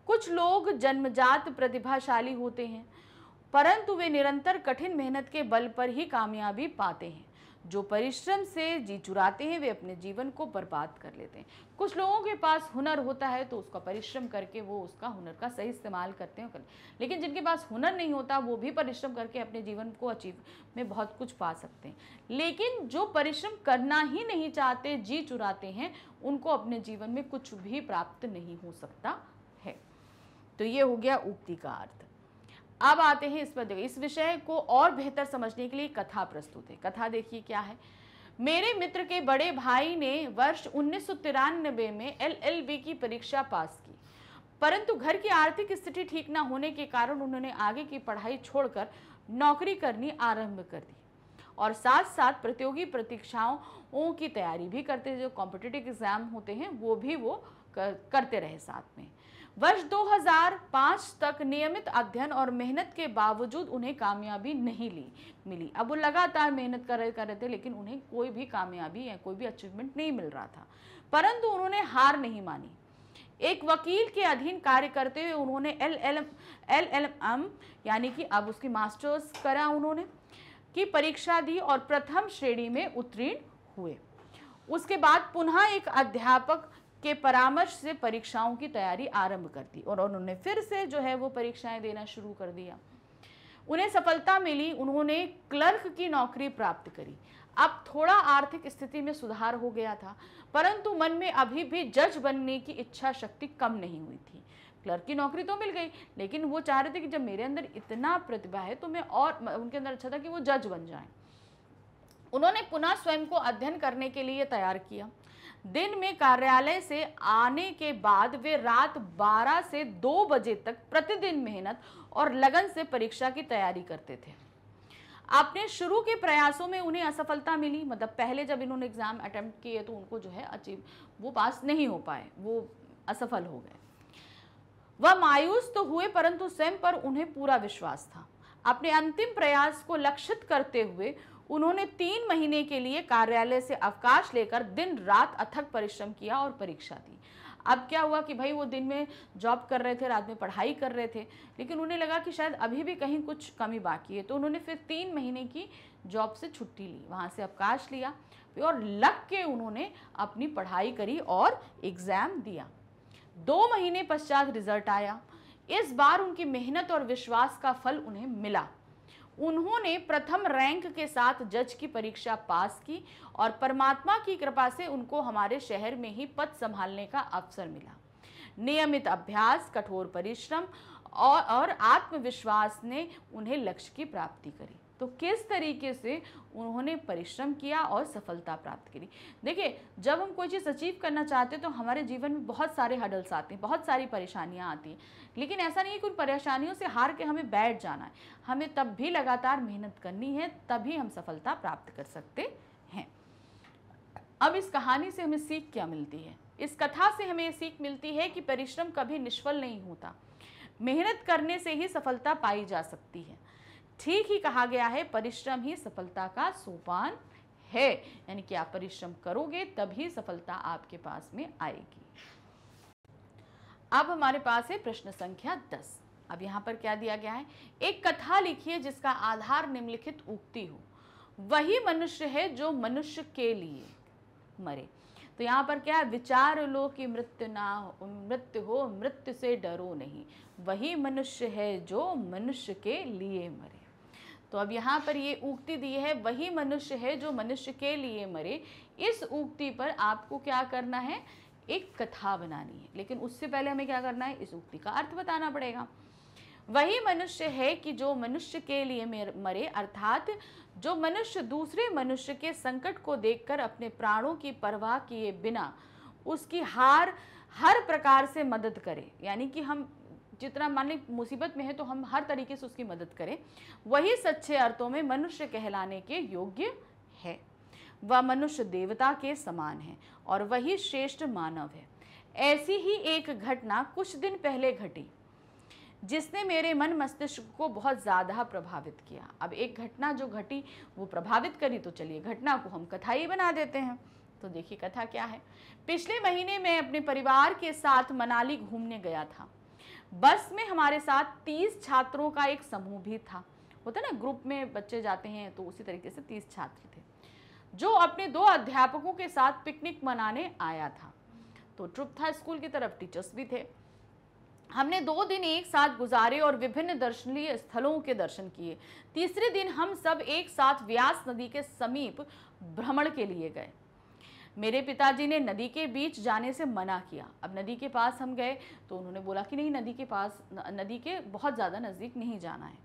कुछ लोग जन्मजात प्रतिभाशाली होते हैं परंतु वे निरंतर कठिन मेहनत के बल पर ही कामयाबी पाते हैं जो परिश्रम से जी चुराते हैं वे अपने जीवन को बर्बाद कर लेते हैं कुछ लोगों के पास हुनर होता है तो उसका परिश्रम करके वो उसका हुनर का सही इस्तेमाल करते हैं कर लेकिन जिनके पास हुनर नहीं होता वो भी परिश्रम करके अपने जीवन को अचीव में बहुत कुछ पा सकते हैं लेकिन जो परिश्रम करना ही नहीं चाहते जी चुराते हैं उनको अपने जीवन में कुछ भी प्राप्त नहीं हो सकता है तो ये हो गया उक्ति का अर्थ अब आते हैं इस पर देखो इस विषय को और बेहतर समझने के लिए कथा प्रस्तुत है कथा देखिए क्या है मेरे मित्र के बड़े भाई ने वर्ष उन्नीस में एलएलबी की परीक्षा पास की परंतु घर की आर्थिक स्थिति ठीक न होने के कारण उन्होंने आगे की पढ़ाई छोड़कर नौकरी करनी आरंभ कर दी और साथ साथ प्रतियोगी प्रतीक्षाओं की तैयारी भी करते जो कॉम्पिटेटिव एग्ज़ाम होते हैं वो भी वो करते रहे साथ में वर्ष 2005 तक नियमित अध्ययन और मेहनत के बावजूद उन्हें कामयाबी नहीं ली मिली अब वो लगातार मेहनत कर रहे कर रहे थे लेकिन उन्हें कोई भी कामयाबी या कोई भी अचीवमेंट नहीं मिल रहा था परंतु उन्होंने हार नहीं मानी एक वकील के अधीन कार्य करते हुए उन्होंने L L L L M यानी कि अब उसकी मास्टर्स करा उन्होंने की परीक्षा दी और प्रथम श्रेणी में उत्तीर्ण हुए उसके बाद पुनः एक अध्यापक के परामर्श से परीक्षाओं की तैयारी आरंभ कर दी और उन्होंने फिर से जो है वो परीक्षाएं देना शुरू कर दिया उन्हें सफलता मिली उन्होंने क्लर्क की नौकरी प्राप्त करी अब थोड़ा आर्थिक स्थिति में सुधार हो गया था परंतु मन में अभी भी जज बनने की इच्छा शक्ति कम नहीं हुई थी क्लर्क की नौकरी तो मिल गई लेकिन वो चाह रहे थे कि जब मेरे अंदर इतना प्रतिभा है तो मैं और उनके अंदर अच्छा था कि वो जज बन जाएं उन्होंने पुनः स्वयं को अध्ययन करने के लिए तैयार किया दिन में कार्यालय से आने के बाद वे रात 12 से 2 बजे तक प्रतिदिन मेहनत और लगन से परीक्षा की तैयारी करते थे अपने शुरू के प्रयासों में उन्हें असफलता मिली मतलब पहले जब इन्होंने एग्ज़ाम अटेम्प्ट किए तो उनको जो है अचीव वो पास नहीं हो पाए वो असफल हो गए वह मायूस तो हुए परंतु स्वयं पर उन्हें पूरा विश्वास था अपने अंतिम प्रयास को लक्षित करते हुए उन्होंने तीन महीने के लिए कार्यालय से अवकाश लेकर दिन रात अथक परिश्रम किया और परीक्षा दी अब क्या हुआ कि भाई वो दिन में जॉब कर रहे थे रात में पढ़ाई कर रहे थे लेकिन उन्हें लगा कि शायद अभी भी कहीं कुछ कमी बाकी है तो उन्होंने फिर तीन महीने की जॉब से छुट्टी ली वहाँ से अवकाश लिया और लग के उन्होंने अपनी पढ़ाई करी और एग्ज़ाम दिया दो महीने पश्चात रिजल्ट आया इस बार उनकी मेहनत और विश्वास का फल उन्हें मिला उन्होंने प्रथम रैंक के साथ जज की परीक्षा पास की और परमात्मा की कृपा से उनको हमारे शहर में ही पद संभालने का अवसर मिला नियमित अभ्यास कठोर परिश्रम और, और आत्मविश्वास ने उन्हें लक्ष्य की प्राप्ति करी तो किस तरीके से उन्होंने परिश्रम किया और सफलता प्राप्त करी देखिए जब हम कोई चीज़ अचीव करना चाहते हैं तो हमारे जीवन में बहुत सारे हडल्स आते हैं बहुत सारी परेशानियाँ आती हैं लेकिन ऐसा नहीं है कि उन परेशानियों से हार के हमें बैठ जाना है हमें तब भी लगातार मेहनत करनी है तभी हम सफलता प्राप्त कर सकते हैं अब इस कहानी से हमें सीख क्या मिलती है इस कथा से हमें ये सीख मिलती है कि परिश्रम कभी निष्फल नहीं होता मेहनत करने से ही सफलता पाई जा सकती है ठीक ही कहा गया है परिश्रम ही सफलता का सोपान है यानी कि आप परिश्रम करोगे तभी सफलता आपके पास में आएगी अब हमारे पास है प्रश्न संख्या दस अब यहाँ पर क्या दिया गया है एक कथा लिखिए जिसका आधार निम्नलिखित उक्ति हो वही मनुष्य है जो मनुष्य के लिए मरे तो यहाँ पर क्या है विचार लो कि मृत्यु ना हो मृत्यु हो मृत्यु से डरो नहीं वही मनुष्य है जो मनुष्य के लिए मरे तो अब यहाँ पर ये उक्ति दी है वही मनुष्य है जो मनुष्य के लिए मरे इस उक्ति पर आपको क्या करना है एक कथा बनानी है लेकिन उससे पहले हमें क्या करना है इस उक्ति का अर्थ बताना पड़ेगा वही मनुष्य है कि जो मनुष्य के लिए मरे अर्थात जो मनुष्य दूसरे मनुष्य के संकट को देखकर अपने प्राणों की परवाह किए बिना उसकी हार हर प्रकार से मदद करे यानी कि हम जितना मान ली मुसीबत में है तो हम हर तरीके से उसकी मदद करें वही सच्चे अर्थों में मनुष्य कहलाने के योग्य है वह मनुष्य देवता के समान है और वही श्रेष्ठ मानव है ऐसी ही एक घटना कुछ दिन पहले घटी जिसने मेरे मन मस्तिष्क को बहुत ज़्यादा प्रभावित किया अब एक घटना जो घटी वो प्रभावित करी तो चलिए घटना को हम कथा ही बना देते हैं तो देखिए कथा क्या है पिछले महीने मैं अपने परिवार के साथ मनाली घूमने गया था बस में हमारे साथ तीस छात्रों का एक समूह भी था होता है ना ग्रुप में बच्चे जाते हैं तो उसी तरीके से तीस छात्र थे जो अपने दो अध्यापकों के साथ पिकनिक मनाने आया था तो ट्रुप था स्कूल की तरफ टीचर्स भी थे हमने दो दिन एक साथ गुजारे और विभिन्न दर्शनीय स्थलों के दर्शन किए तीसरे दिन हम सब एक साथ व्यास नदी के समीप भ्रमण के लिए गए मेरे पिताजी ने नदी के बीच जाने से मना किया अब नदी के पास हम गए तो उन्होंने बोला कि नहीं नदी के पास नदी के बहुत ज़्यादा नज़दीक नहीं जाना है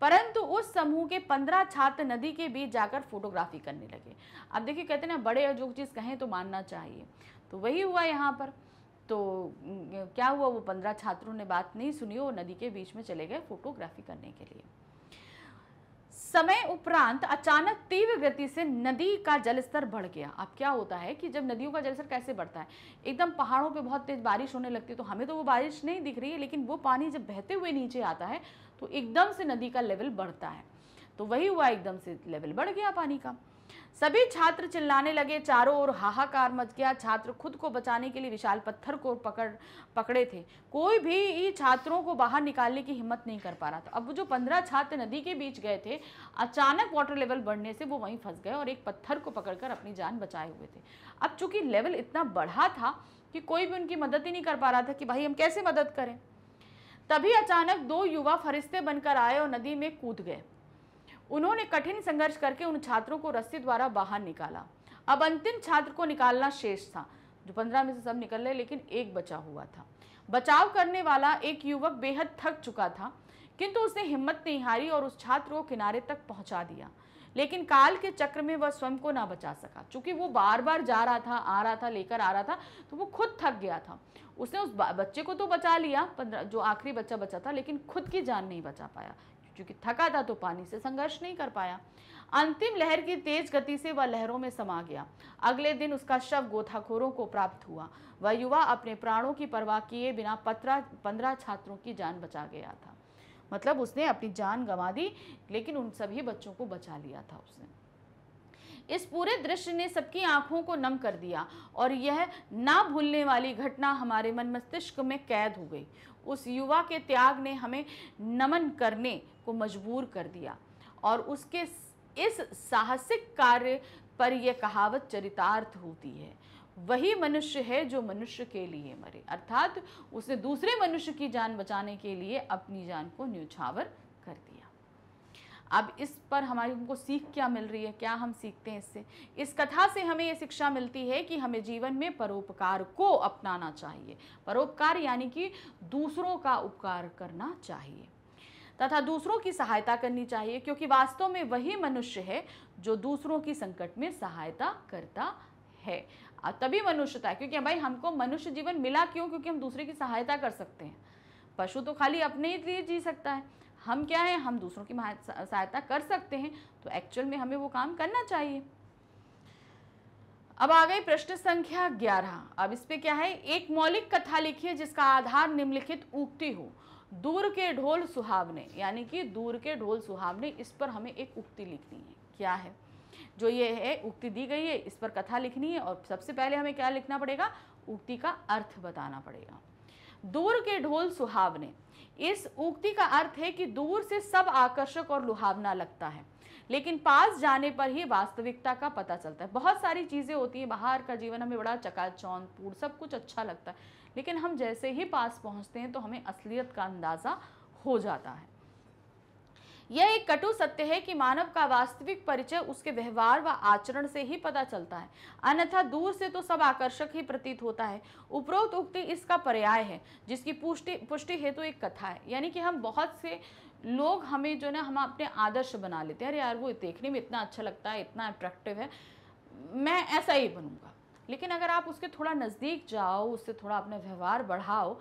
परंतु उस समूह के पंद्रह छात्र नदी के बीच जाकर फोटोग्राफी करने लगे अब देखिए कहते ना बड़े जो चीज़ कहें तो मानना चाहिए तो वही हुआ यहाँ पर तो क्या हुआ वो पंद्रह छात्रों ने बात नहीं सुनी वो नदी के बीच में चले गए फोटोग्राफी करने के लिए समय उपरांत अचानक तीव्र गति से नदी का जलस्तर बढ़ गया अब क्या होता है कि जब नदियों का जलस्तर कैसे बढ़ता है एकदम पहाड़ों पे बहुत तेज बारिश होने लगती है तो हमें तो वो बारिश नहीं दिख रही है लेकिन वो पानी जब बहते हुए नीचे आता है तो एकदम से नदी का लेवल बढ़ता है तो वही हुआ एकदम से लेवल बढ़ गया पानी का सभी छात्र चिल्लाने लगे चारों ओर हाहाकार मच गया छात्र खुद को बचाने के लिए विशाल पत्थर को पकड़ पकड़े थे कोई भी छात्रों को बाहर निकालने की हिम्मत नहीं कर पा रहा था अब वो जो पंद्रह छात्र नदी के बीच गए थे अचानक वाटर लेवल बढ़ने से वो वहीं फंस गए और एक पत्थर को पकड़कर अपनी जान बचाए हुए थे अब चूंकि लेवल इतना बढ़ा था कि कोई भी उनकी मदद ही नहीं कर पा रहा था कि भाई हम कैसे मदद करें तभी अचानक दो युवा फरिश्ते बनकर आए और नदी में कूद गए उन्होंने कठिन संघर्ष करके उन छात्रों को रस्सी द्वारा बाहर निकाला अब अंतिम छात्र को निकालना शेष था जो पंद्रह में से सब निकल रहे लेकिन एक बचा हुआ था बचाव करने वाला एक युवक बेहद थक चुका था किंतु उसने हिम्मत नहीं हारी और उस छात्र को किनारे तक पहुंचा दिया लेकिन काल के चक्र में वह स्वयं को ना बचा सका क्योंकि वो बार बार जा रहा था आ रहा था लेकर आ रहा था तो वो खुद थक गया था उसने उस बच्चे को तो बचा लिया पंद्रह जो आखिरी बच्चा बचा था लेकिन खुद की जान नहीं बचा पाया क्योंकि थका था तो पानी से संघर्ष नहीं कर पाया अंतिम लहर की तेज गति से वह लहरों में समा गया अगले दिन उसका शव गोथाखोरों को प्राप्त हुआ वह युवा अपने प्राणों की परवाह किए बिना पत्रा पंद्रह छात्रों की जान बचा गया था मतलब उसने अपनी जान गंवा दी लेकिन उन सभी बच्चों को बचा लिया था उसने इस पूरे दृश्य ने सबकी आंखों को नम कर दिया और यह ना भूलने वाली घटना हमारे मन मस्तिष्क में कैद हो गई उस युवा के त्याग ने हमें नमन करने को मजबूर कर दिया और उसके इस साहसिक कार्य पर यह कहावत चरितार्थ होती है वही मनुष्य है जो मनुष्य के लिए मरे अर्थात उसने दूसरे मनुष्य की जान बचाने के लिए अपनी जान को न्यूछावर कर दिया अब इस पर हमारी हमको सीख क्या मिल रही है क्या हम सीखते हैं इससे इस कथा से हमें ये शिक्षा मिलती है कि हमें जीवन में परोपकार को अपनाना चाहिए परोपकार यानी कि दूसरों का उपकार करना चाहिए तथा दूसरों की सहायता करनी चाहिए क्योंकि वास्तव में वही मनुष्य है जो दूसरों की संकट में सहायता करता है तभी मनुष्यता क्योंकि भाई हमको मनुष्य जीवन मिला क्यों क्योंकि हम दूसरे की सहायता कर सकते हैं पशु तो खाली अपने ही लिए जी सकता है हम क्या है हम दूसरों की सहायता कर सकते हैं तो एक्चुअल में हमें वो काम करना चाहिए अब आ गई प्रश्न संख्या 11 अब इस पे क्या है एक मौलिक कथा लिखिए जिसका आधार निम्नलिखित उक्ति हो दूर के ढोल सुहावने यानी कि दूर के ढोल सुहावने इस पर हमें एक उक्ति लिखनी है क्या है जो ये है उक्ति दी गई है इस पर कथा लिखनी है और सबसे पहले हमें क्या लिखना पड़ेगा उक्ति का अर्थ बताना पड़ेगा दूर के ढोल सुहावने इस उक्ति का अर्थ है कि दूर से सब आकर्षक और लुहावना लगता है लेकिन पास जाने पर ही वास्तविकता का पता चलता है बहुत सारी चीज़ें होती हैं बाहर का जीवन हमें बड़ा पूर्ण सब कुछ अच्छा लगता है लेकिन हम जैसे ही पास पहुँचते हैं तो हमें असलियत का अंदाज़ा हो जाता है यह एक कटु सत्य है कि मानव का वास्तविक परिचय उसके व्यवहार व आचरण से ही पता चलता है अन्यथा दूर से तो सब आकर्षक ही प्रतीत होता है उपरोक्त उक्ति इसका पर्याय है जिसकी पुष्टि पुष्टि हेतु तो एक कथा है यानी कि हम बहुत से लोग हमें जो है ना हम अपने आदर्श बना लेते हैं अरे यार वो देखने में इतना अच्छा लगता है इतना अट्रैक्टिव है मैं ऐसा ही बनूँगा लेकिन अगर आप उसके थोड़ा नज़दीक जाओ उससे थोड़ा अपना व्यवहार बढ़ाओ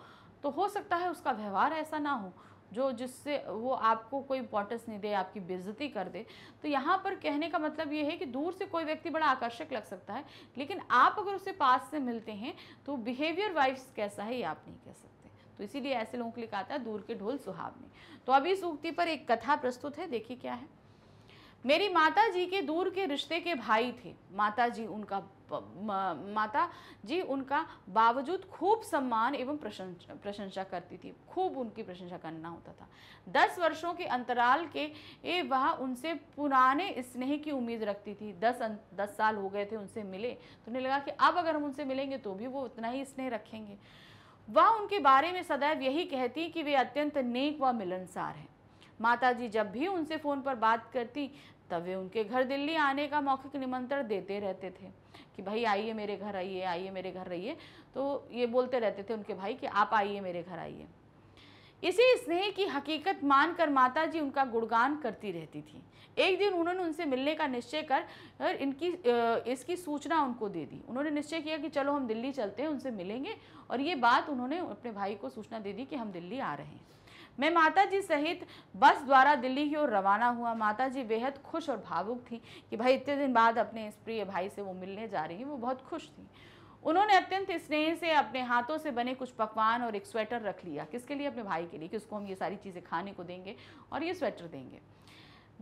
तो हो सकता है उसका व्यवहार ऐसा ना हो जो जिससे वो आपको कोई इंपॉर्टेंस नहीं दे आपकी बेजती कर दे तो यहाँ पर कहने का मतलब ये है कि दूर से कोई व्यक्ति बड़ा आकर्षक लग सकता है लेकिन आप अगर उसे पास से मिलते हैं तो बिहेवियर वाइज कैसा है ये आप नहीं कह सकते तो इसीलिए ऐसे लोगों के लिए कहा था दूर के ढोल सुहाव में तो अभी इस उक्ति पर एक कथा प्रस्तुत है देखिए क्या है मेरी माता जी के दूर के रिश्ते के भाई थे माता जी उनका माता जी उनका बावजूद खूब सम्मान एवं प्रशंसा प्रशंसा करती थी खूब उनकी प्रशंसा करना होता था दस वर्षों के अंतराल के ए वह उनसे पुराने स्नेह की उम्मीद रखती थी दस अं, दस साल हो गए थे उनसे मिले तो उन्हें लगा कि अब अगर हम उनसे मिलेंगे तो भी वो उतना ही स्नेह रखेंगे वह उनके बारे में सदैव यही कहती कि वे अत्यंत नेक व मिलनसार हैं माताजी जब भी उनसे फ़ोन पर बात करती तब वे उनके घर दिल्ली आने का मौखिक निमंत्रण देते रहते थे कि भाई आइए मेरे घर आइए आइए मेरे घर रहिए तो ये बोलते रहते थे उनके भाई कि आप आइए मेरे घर आइए इसी स्नेह की हकीकत मानकर माता जी उनका गुणगान करती रहती थी एक दिन उन्होंने उनसे मिलने का निश्चय कर इनकी इसकी सूचना उनको दे दी उन्होंने निश्चय किया कि चलो हम दिल्ली चलते हैं उनसे मिलेंगे और ये बात उन्होंने अपने भाई को सूचना दे दी कि हम दिल्ली आ रहे हैं मैं माता जी सहित बस द्वारा दिल्ली की ओर रवाना हुआ माता जी बेहद खुश और भावुक थी कि भाई इतने दिन बाद अपने इस प्रिय भाई से वो मिलने जा रही हैं वो बहुत खुश थी उन्होंने अत्यंत स्नेह से अपने हाथों से बने कुछ पकवान और एक स्वेटर रख लिया किसके लिए अपने भाई के लिए कि उसको हम ये सारी चीज़ें खाने को देंगे और ये स्वेटर देंगे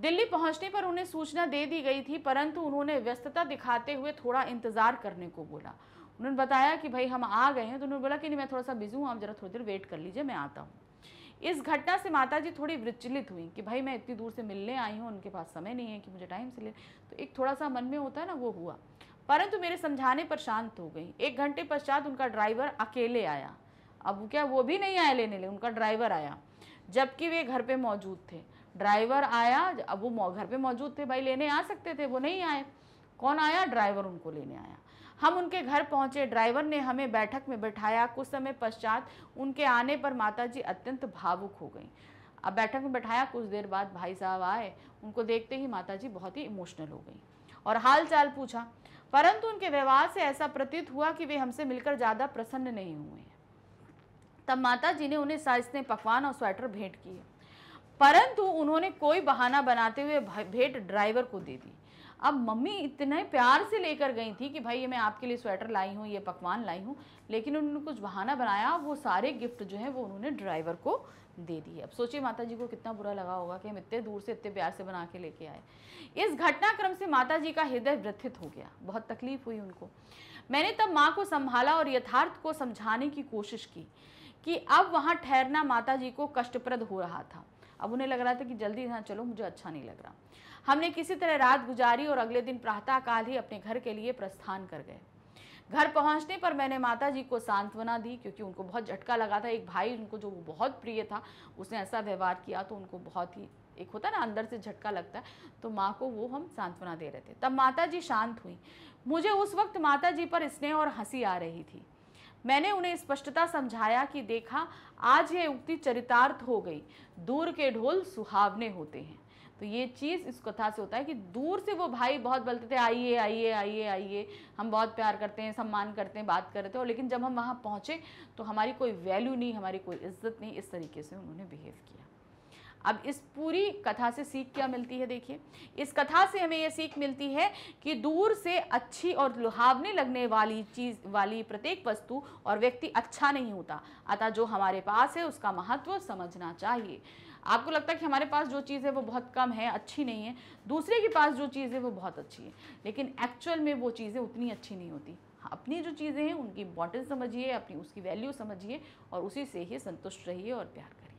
दिल्ली पहुंचने पर उन्हें सूचना दे दी गई थी परंतु उन्होंने व्यस्तता दिखाते हुए थोड़ा इंतज़ार करने को बोला उन्होंने बताया कि भाई हम आ गए हैं तो उन्होंने बोला कि नहीं मैं थोड़ा सा बिजी हूँ आप जरा थोड़ी देर वेट कर लीजिए मैं आता हूँ इस घटना से माता जी थोड़ी विचलित हुई कि भाई मैं इतनी दूर से मिलने आई हूँ उनके पास समय नहीं है कि मुझे टाइम से ले तो एक थोड़ा सा मन में होता है ना वो हुआ परंतु मेरे समझाने पर शांत हो गई एक घंटे पश्चात उनका ड्राइवर अकेले आया अब क्या वो भी नहीं आया लेने ले उनका ड्राइवर आया जबकि वे घर पे मौजूद थे ड्राइवर आया अब वो घर पे मौजूद थे भाई लेने आ सकते थे वो नहीं आए कौन आया ड्राइवर उनको लेने आया हम उनके घर पहुंचे ड्राइवर ने हमें बैठक में बैठाया कुछ समय पश्चात उनके आने पर माता जी अत्यंत भावुक हो गई अब बैठक में बैठाया कुछ देर बाद भाई साहब आए उनको देखते ही माता जी बहुत ही इमोशनल हो गई और हाल चाल पूछा परंतु उनके व्यवहार से ऐसा प्रतीत हुआ कि वे हमसे मिलकर ज़्यादा प्रसन्न नहीं हुए तब माता जी ने उन्हें साइसने पकवान और स्वेटर भेंट किए परंतु उन्होंने कोई बहाना बनाते हुए भेंट ड्राइवर को दे दी अब मम्मी इतने प्यार से लेकर गई थी कि भाई ये मैं आपके लिए स्वेटर लाई हूँ ये पकवान लाई हूँ लेकिन उन्होंने कुछ बहाना बनाया वो सारे गिफ्ट जो है वो उन्होंने ड्राइवर को दे दी है अब सोचिए माता जी को कितना बुरा लगा होगा कि हम इतने दूर से इतने प्यार से बना के लेके आए इस घटनाक्रम से माता जी का हृदय व्यथित हो गया बहुत तकलीफ हुई उनको मैंने तब माँ को संभाला और यथार्थ को समझाने की कोशिश की कि अब वहाँ ठहरना माता जी को कष्टप्रद हो रहा था अब उन्हें लग रहा था कि जल्दी यहाँ चलो मुझे अच्छा नहीं लग रहा हमने किसी तरह रात गुजारी और अगले दिन प्रातःकाल ही अपने घर के लिए प्रस्थान कर गए घर पहुंचने पर मैंने माता जी को सांत्वना दी क्योंकि उनको बहुत झटका लगा था एक भाई उनको जो बहुत प्रिय था उसने ऐसा व्यवहार किया तो उनको बहुत ही एक होता है ना अंदर से झटका लगता है तो माँ को वो हम सांत्वना दे रहे थे तब माता जी शांत हुई मुझे उस वक्त माता जी पर स्नेह और हंसी आ रही थी मैंने उन्हें स्पष्टता समझाया कि देखा आज ये उक्ति चरितार्थ हो गई दूर के ढोल सुहावने होते हैं तो ये चीज़ इस कथा से होता है कि दूर से वो भाई बहुत बोलते थे आइए आइए आइए आइए हम बहुत प्यार करते हैं सम्मान करते हैं बात कर रहे थे और लेकिन जब हम वहाँ पहुँचे तो हमारी कोई वैल्यू नहीं हमारी कोई इज्जत नहीं इस तरीके से उन्होंने बिहेव किया अब इस पूरी कथा से सीख क्या मिलती है देखिए इस कथा से हमें यह सीख मिलती है कि दूर से अच्छी और लुहावने लगने वाली चीज़ वाली प्रत्येक वस्तु और व्यक्ति अच्छा नहीं होता अतः जो हमारे पास है उसका महत्व समझना चाहिए आपको लगता है कि हमारे पास जो चीज़ है वो बहुत कम है अच्छी नहीं है दूसरे के पास जो चीज़ है वो बहुत अच्छी है लेकिन एक्चुअल में वो चीज़ें उतनी अच्छी नहीं होती हाँ, अपनी जो चीज़ें हैं उनकी इंपॉर्टेंस समझिए अपनी उसकी वैल्यू समझिए और उसी से ही संतुष्ट रहिए और प्यार करिए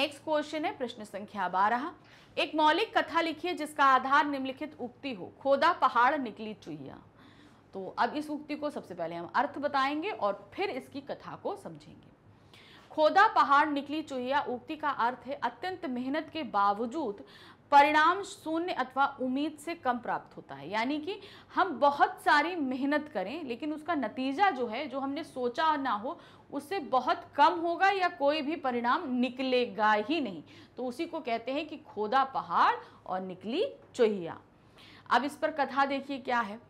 नेक्स्ट क्वेश्चन है प्रश्न संख्या बारह एक मौलिक कथा लिखिए जिसका आधार निम्नलिखित उक्ति हो खोदा पहाड़ निकली चुहिया तो अब इस उक्ति को सबसे पहले हम अर्थ बताएंगे और फिर इसकी कथा को समझेंगे खोदा पहाड़ निकली चुहिया उक्ति का अर्थ है अत्यंत मेहनत के बावजूद परिणाम शून्य अथवा उम्मीद से कम प्राप्त होता है यानी कि हम बहुत सारी मेहनत करें लेकिन उसका नतीजा जो है जो हमने सोचा ना हो उससे बहुत कम होगा या कोई भी परिणाम निकलेगा ही नहीं तो उसी को कहते हैं कि खोदा पहाड़ और निकली चोहिया अब इस पर कथा देखिए क्या है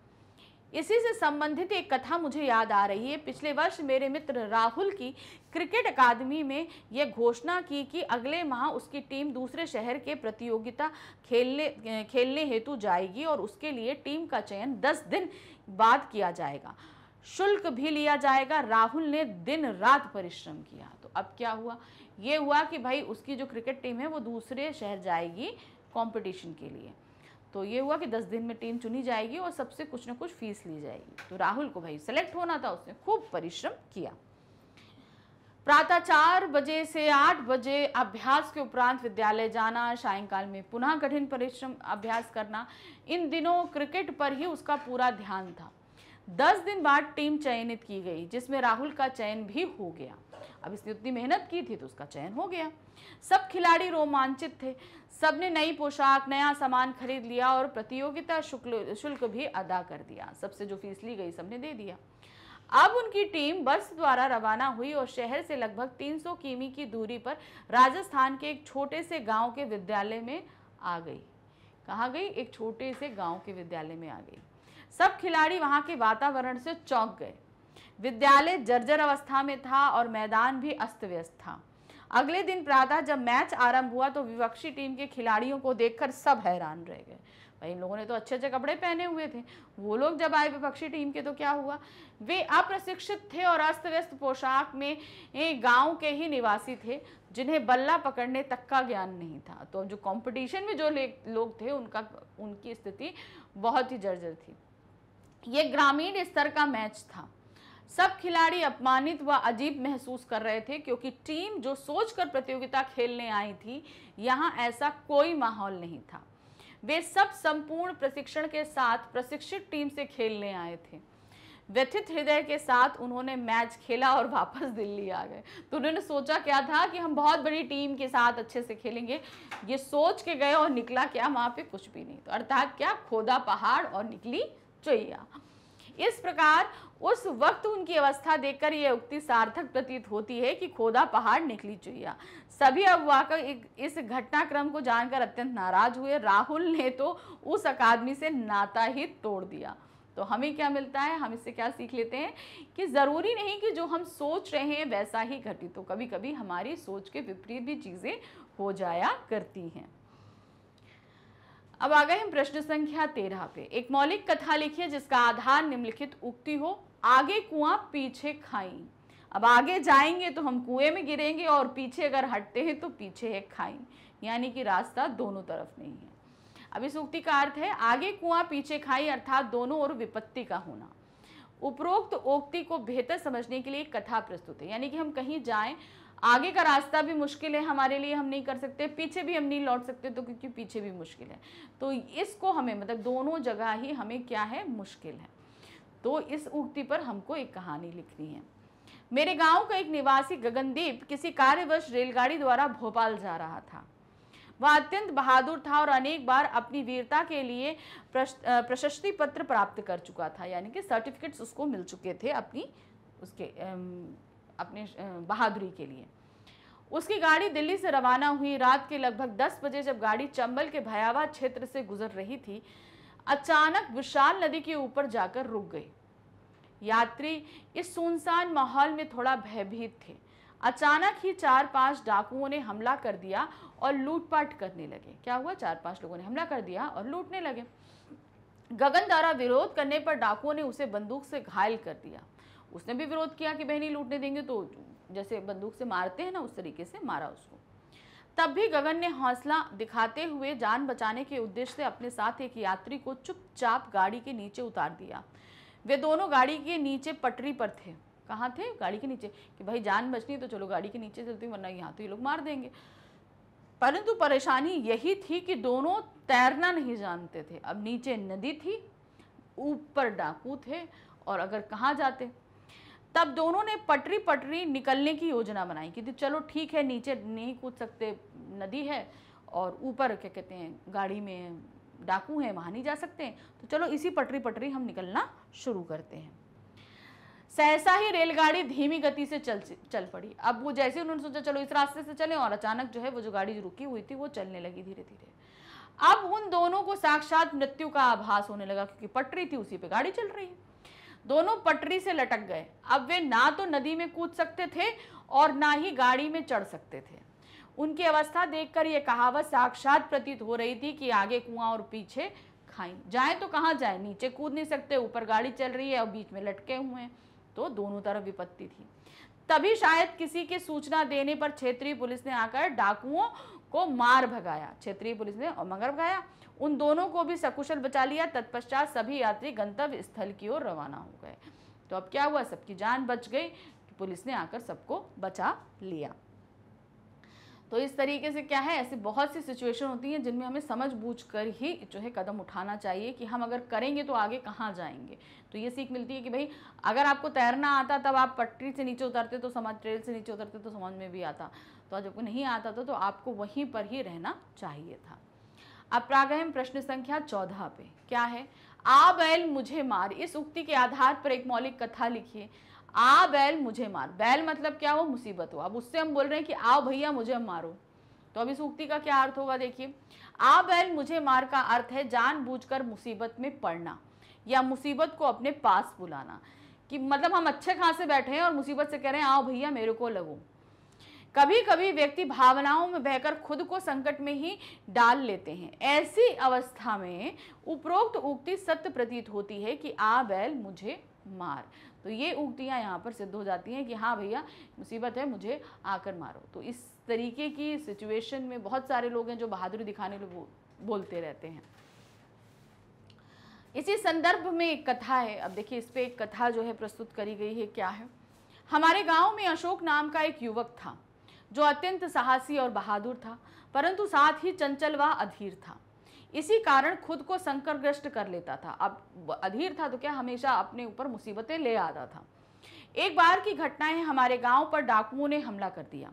इसी से संबंधित एक कथा मुझे याद आ रही है पिछले वर्ष मेरे मित्र राहुल की क्रिकेट अकादमी में यह घोषणा की कि अगले माह उसकी टीम दूसरे शहर के प्रतियोगिता खेलने खेलने हेतु जाएगी और उसके लिए टीम का चयन दस दिन बाद किया जाएगा शुल्क भी लिया जाएगा राहुल ने दिन रात परिश्रम किया तो अब क्या हुआ ये हुआ कि भाई उसकी जो क्रिकेट टीम है वो दूसरे शहर जाएगी कॉम्पिटिशन के लिए तो ये हुआ कि दस दिन में टीम चुनी जाएगी और सबसे कुछ ना कुछ फीस ली जाएगी तो राहुल को भाई सेलेक्ट होना था उसने खूब परिश्रम किया प्रातः चार बजे से आठ बजे अभ्यास के उपरांत विद्यालय जाना सायंकाल में पुनः कठिन परिश्रम अभ्यास करना इन दिनों क्रिकेट पर ही उसका पूरा ध्यान था दस दिन बाद टीम चयनित की गई जिसमें राहुल का चयन भी हो गया अब इसने उतनी मेहनत की थी तो उसका चयन हो गया सब खिलाड़ी रोमांचित थे सबने नई पोशाक नया सामान खरीद लिया और प्रतियोगिता शुक्ल शुल्क भी अदा कर दिया सबसे जो फीस ली गई सबने दे दिया अब उनकी टीम बस द्वारा रवाना हुई और शहर से लगभग 300 किमी की दूरी पर राजस्थान के एक छोटे से गांव के विद्यालय में आ गई कहाँ गई एक छोटे से गांव के विद्यालय में आ गई सब खिलाड़ी वहाँ के वातावरण से चौंक गए विद्यालय जर्जर अवस्था में था और मैदान भी अस्त व्यस्त था अगले दिन प्रातः जब मैच आरंभ हुआ तो विपक्षी टीम के खिलाड़ियों को देखकर सब हैरान रह गए भाई इन लोगों ने तो अच्छे अच्छे कपड़े पहने हुए थे वो लोग जब आए विपक्षी टीम के तो क्या हुआ वे अप्रशिक्षित थे और अस्त व्यस्त पोशाक में गाँव के ही निवासी थे जिन्हें बल्ला पकड़ने तक का ज्ञान नहीं था तो जो कंपटीशन में जो लोग थे उनका उनकी स्थिति बहुत ही जर्जर थी ये ग्रामीण स्तर का मैच था सब खिलाड़ी अपमानित व अजीब महसूस कर रहे थे क्योंकि टीम जो सोचकर प्रतियोगिता खेलने आई थी यहाँ ऐसा कोई माहौल नहीं था वे सब संपूर्ण प्रशिक्षण के साथ प्रशिक्षित टीम से खेलने आए थे व्यथित हृदय के साथ उन्होंने मैच खेला और वापस दिल्ली आ गए तो उन्होंने सोचा क्या था कि हम बहुत बड़ी टीम के साथ अच्छे से खेलेंगे ये सोच के गए और निकला क्या वहाँ पे कुछ भी नहीं तो अर्थात क्या खोदा पहाड़ और निकली चोया इस प्रकार उस वक्त उनकी अवस्था देखकर यह उक्ति सार्थक प्रतीत होती है कि खोदा पहाड़ निकली चुहिया सभी अगवाकर इस घटनाक्रम को जानकर अत्यंत नाराज हुए राहुल ने तो उस अकादमी से नाता ही तोड़ दिया तो हमें क्या मिलता है हम इससे क्या सीख लेते हैं कि ज़रूरी नहीं कि जो हम सोच रहे हैं वैसा ही घटित तो कभी कभी हमारी सोच के विपरीत भी चीज़ें हो जाया करती हैं अब आ गए हम प्रश्न संख्या तेरह पे एक मौलिक कथा लिखिए जिसका आधार निम्नलिखित उक्ति हो आगे कुआं पीछे खाई अब आगे जाएंगे तो हम कुएं में गिरेंगे और पीछे अगर हटते हैं तो पीछे है खाई यानी कि रास्ता दोनों तरफ नहीं है अब इस उक्ति का अर्थ है आगे कुआं पीछे खाई अर्थात दोनों ओर विपत्ति का होना उपरोक्त उक्ति को बेहतर समझने के लिए कथा प्रस्तुत है यानी कि हम कहीं जाएं आगे का रास्ता भी मुश्किल है हमारे लिए हम नहीं कर सकते पीछे भी हम नहीं लौट सकते तो क्योंकि पीछे भी मुश्किल है तो इसको हमें मतलब दोनों जगह ही हमें क्या है मुश्किल है तो इस उक्ति पर हमको एक कहानी लिखनी है मेरे गांव का एक निवासी गगनदीप किसी कार्यवश रेलगाड़ी द्वारा भोपाल जा रहा था वह अत्यंत बहादुर था और अनेक बार अपनी वीरता के लिए प्रशस्ति पत्र प्राप्त कर चुका था यानी कि सर्टिफिकेट्स उसको मिल चुके थे अपनी उसके अपने बहादुरी के लिए उसकी गाड़ी दिल्ली से रवाना हुई रात के लगभग 10 बजे जब गाड़ी चंबल के भयावह क्षेत्र से गुजर रही थी अचानक विशाल नदी के ऊपर जाकर रुक गई यात्री इस सुनसान माहौल में थोड़ा भयभीत थे अचानक ही चार पांच डाकुओं ने हमला कर दिया और लूटपाट करने लगे क्या हुआ चार पांच लोगों ने हमला कर दिया और लूटने लगे गगन द्वारा विरोध करने पर डाकुओं ने उसे बंदूक से घायल कर दिया उसने भी विरोध किया कि बहनी लूटने देंगे तो जैसे बंदूक से मारते हैं ना उस तरीके से मारा उसको तब भी गगन ने हौसला दिखाते हुए जान बचाने के उद्देश्य से अपने साथ एक यात्री को चुपचाप गाड़ी के नीचे उतार दिया वे दोनों गाड़ी के नीचे पटरी पर थे कहाँ थे गाड़ी के नीचे कि भाई जान बचनी तो चलो गाड़ी के नीचे चलती वरना यहाँ तो ये लोग मार देंगे परंतु परेशानी यही थी कि दोनों तैरना नहीं जानते थे अब नीचे नदी थी ऊपर डाकू थे और अगर कहाँ जाते तब दोनों ने पटरी पटरी निकलने की योजना बनाई कि चलो ठीक है नीचे नहीं कूद सकते नदी है और ऊपर क्या कहते हैं गाड़ी में डाकू हैं वहाँ नहीं जा सकते तो चलो इसी पटरी पटरी हम निकलना शुरू करते हैं सहसा ही रेलगाड़ी धीमी गति से चल चल पड़ी अब वो जैसे उन्होंने सोचा चलो इस रास्ते से चले और अचानक जो है वो जो गाड़ी रुकी हुई थी वो चलने लगी धीरे धीरे अब उन दोनों को साक्षात मृत्यु का आभास होने लगा क्योंकि पटरी थी उसी पे गाड़ी चल रही दोनों पटरी से लटक गए अब वे ना तो नदी में कूद सकते थे और ना ही गाड़ी में चढ़ सकते थे उनकी अवस्था देखकर यह कहावत साक्षात प्रतीत हो रही थी कि आगे कुआं और पीछे खाई जाए तो कहाँ जाए नीचे कूद नहीं सकते ऊपर गाड़ी चल रही है और बीच में लटके हुए हैं तो दोनों तरफ विपत्ति थी तभी शायद किसी के सूचना देने पर क्षेत्रीय पुलिस ने आकर डाकुओं को मार भगाया क्षेत्रीय पुलिस ने और मगर भगाया उन दोनों को भी सकुशल बचा लिया तत्पश्चात सभी यात्री गंतव्य स्थल की ओर रवाना हो गए तो अब क्या हुआ सबकी जान बच गई पुलिस ने आकर सबको बचा लिया तो इस तरीके से क्या है ऐसी बहुत सी सिचुएशन होती हैं जिनमें हमें समझ बूझ कर ही जो है कदम उठाना चाहिए कि हम अगर करेंगे तो आगे कहाँ जाएंगे तो ये सीख मिलती है कि भाई अगर आपको तैरना आता तब आप पटरी से नीचे उतरते तो समझ ट्रेल से नीचे उतरते तो समझ में भी आता तो आज आपको नहीं आता था तो आपको वहीं पर ही रहना चाहिए था अब प्रागहम प्रश्न संख्या चौदह पे क्या है आ बैल मुझे मार इस उक्ति के आधार पर एक मौलिक कथा लिखिए आ बैल मुझे मार बैल मतलब क्या हो मुसीबत हो अब उससे हम बोल रहे हैं कि आओ भैया मुझे मारो तो अभी सूक्ति का क्या अर्थ होगा देखिए आ बैल मुझे मार का अर्थ है जानबूझकर मुसीबत में पड़ना या मुसीबत को अपने पास बुलाना कि मतलब हम अच्छे खासे बैठे हैं और मुसीबत से कह रहे हैं आओ भैया मेरे को लगो कभी कभी व्यक्ति भावनाओं में बहकर खुद को संकट में ही डाल लेते हैं ऐसी अवस्था में उपरोक्त उक्ति सत्य प्रतीत होती है कि आ बैल मुझे मार तो ये उक्तियाँ यहाँ पर सिद्ध हो जाती हैं कि हाँ भैया मुसीबत है मुझे आकर मारो तो इस तरीके की सिचुएशन में बहुत सारे लोग हैं जो बहादुरी दिखाने लोग बोलते रहते हैं इसी संदर्भ में एक कथा है अब देखिए इस पर एक कथा जो है प्रस्तुत करी गई है क्या है हमारे गांव में अशोक नाम का एक युवक था जो अत्यंत साहसी और बहादुर था परंतु साथ ही चंचल व अधीर था इसी कारण खुद को संकरग्रस्त कर लेता था अब अधीर था तो क्या हमेशा अपने ऊपर मुसीबतें ले आता था एक बार की घटनाएं हमारे गांव पर डाकुओं ने हमला कर दिया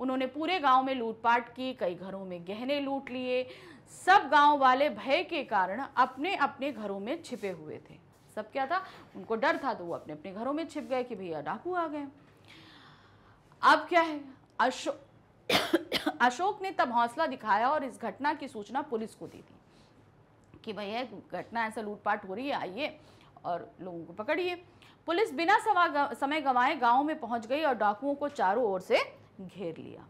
उन्होंने पूरे गांव में लूटपाट की कई घरों में गहने लूट लिए सब गांव वाले भय के कारण अपने अपने घरों में छिपे हुए थे सब क्या था उनको डर था तो वो अपने अपने घरों में छिप गए कि भैया डाकू आ गए अब क्या है अशोक अशोक ने तब हौसला दिखाया और इस घटना की सूचना पुलिस को दे दी कि भैया घटना ऐसा लूटपाट हो रही है आइए और लोगों को पकड़िए पुलिस बिना समय गंवाए गांव में पहुंच गई और डाकुओं को चारों ओर से घेर लिया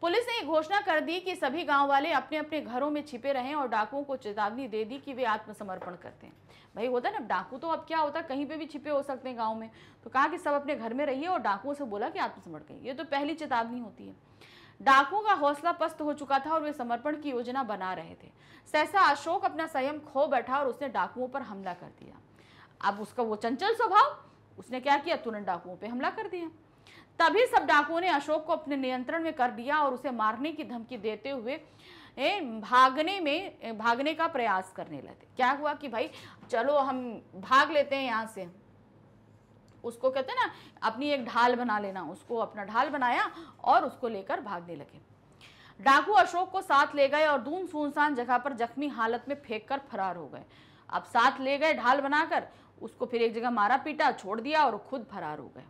पुलिस ने घोषणा कर दी कि सभी गांव वाले अपने अपने घरों में छिपे रहें और डाकुओं को चेतावनी दे दी कि वे आत्मसमर्पण करते हैं भाई होता है ना डाकू तो अब क्या होता है कहीं पे भी छिपे हो सकते हैं गांव में तो कहा कि सब अपने घर में रहिए और डाकुओं से बोला कि आत्मसमर्पण करिए ये तो पहली चेतावनी होती है डाकुओं का हौसला पस्त हो चुका था और वे समर्पण की योजना बना रहे थे सहसा अशोक अपना संयम खो बैठा और उसने डाकुओं पर हमला कर दिया अब उसका वो चंचल स्वभाव उसने क्या किया तुरंत डाकुओं पर हमला कर दिया तभी सब डाकुओं ने अशोक को अपने नियंत्रण में कर दिया और उसे मारने की धमकी देते हुए भागने में भागने का प्रयास करने लगे क्या हुआ कि भाई चलो हम भाग लेते हैं यहाँ से उसको कहते हैं ना अपनी एक ढाल बना लेना उसको अपना ढाल बनाया और उसको लेकर भागने लगे डाकू अशोक को साथ ले गए और दून सुनसान जगह पर जख्मी हालत में फेंक कर फरार हो गए अब साथ ले गए ढाल बनाकर उसको फिर एक जगह मारा पीटा छोड़ दिया और खुद फरार हो गए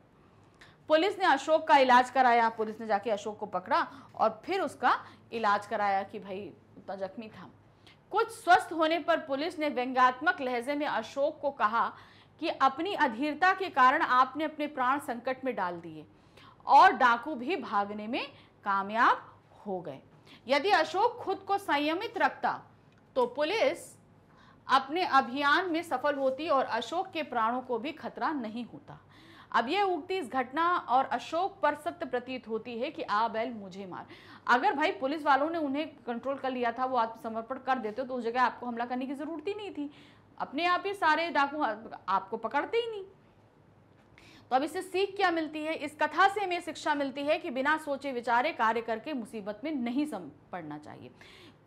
पुलिस ने अशोक का इलाज कराया पुलिस ने जाके अशोक को पकड़ा और फिर उसका इलाज कराया कि भाई उतना जख्मी था कुछ स्वस्थ होने पर पुलिस ने व्यंग्यात्मक लहजे में अशोक को कहा कि अपनी अधीरता के कारण आपने अपने प्राण संकट में डाल दिए और डाकू भी भागने में कामयाब हो गए यदि अशोक खुद को संयमित रखता तो पुलिस अपने अभियान में सफल होती और अशोक के प्राणों को भी खतरा नहीं होता अब ये उगती इस घटना और अशोक पर सत्य प्रतीत होती है कि आ बैल मुझे मार अगर भाई पुलिस वालों ने उन्हें कंट्रोल कर लिया था वो आत्मसमर्पण कर देते तो उस जगह आपको हमला करने की जरूरत ही नहीं थी अपने आप ही सारे डाकू आपको पकड़ते ही नहीं तो अब इससे सीख क्या मिलती है इस कथा से हमें शिक्षा मिलती है कि बिना सोचे विचारे कार्य करके मुसीबत में नहीं पड़ना चाहिए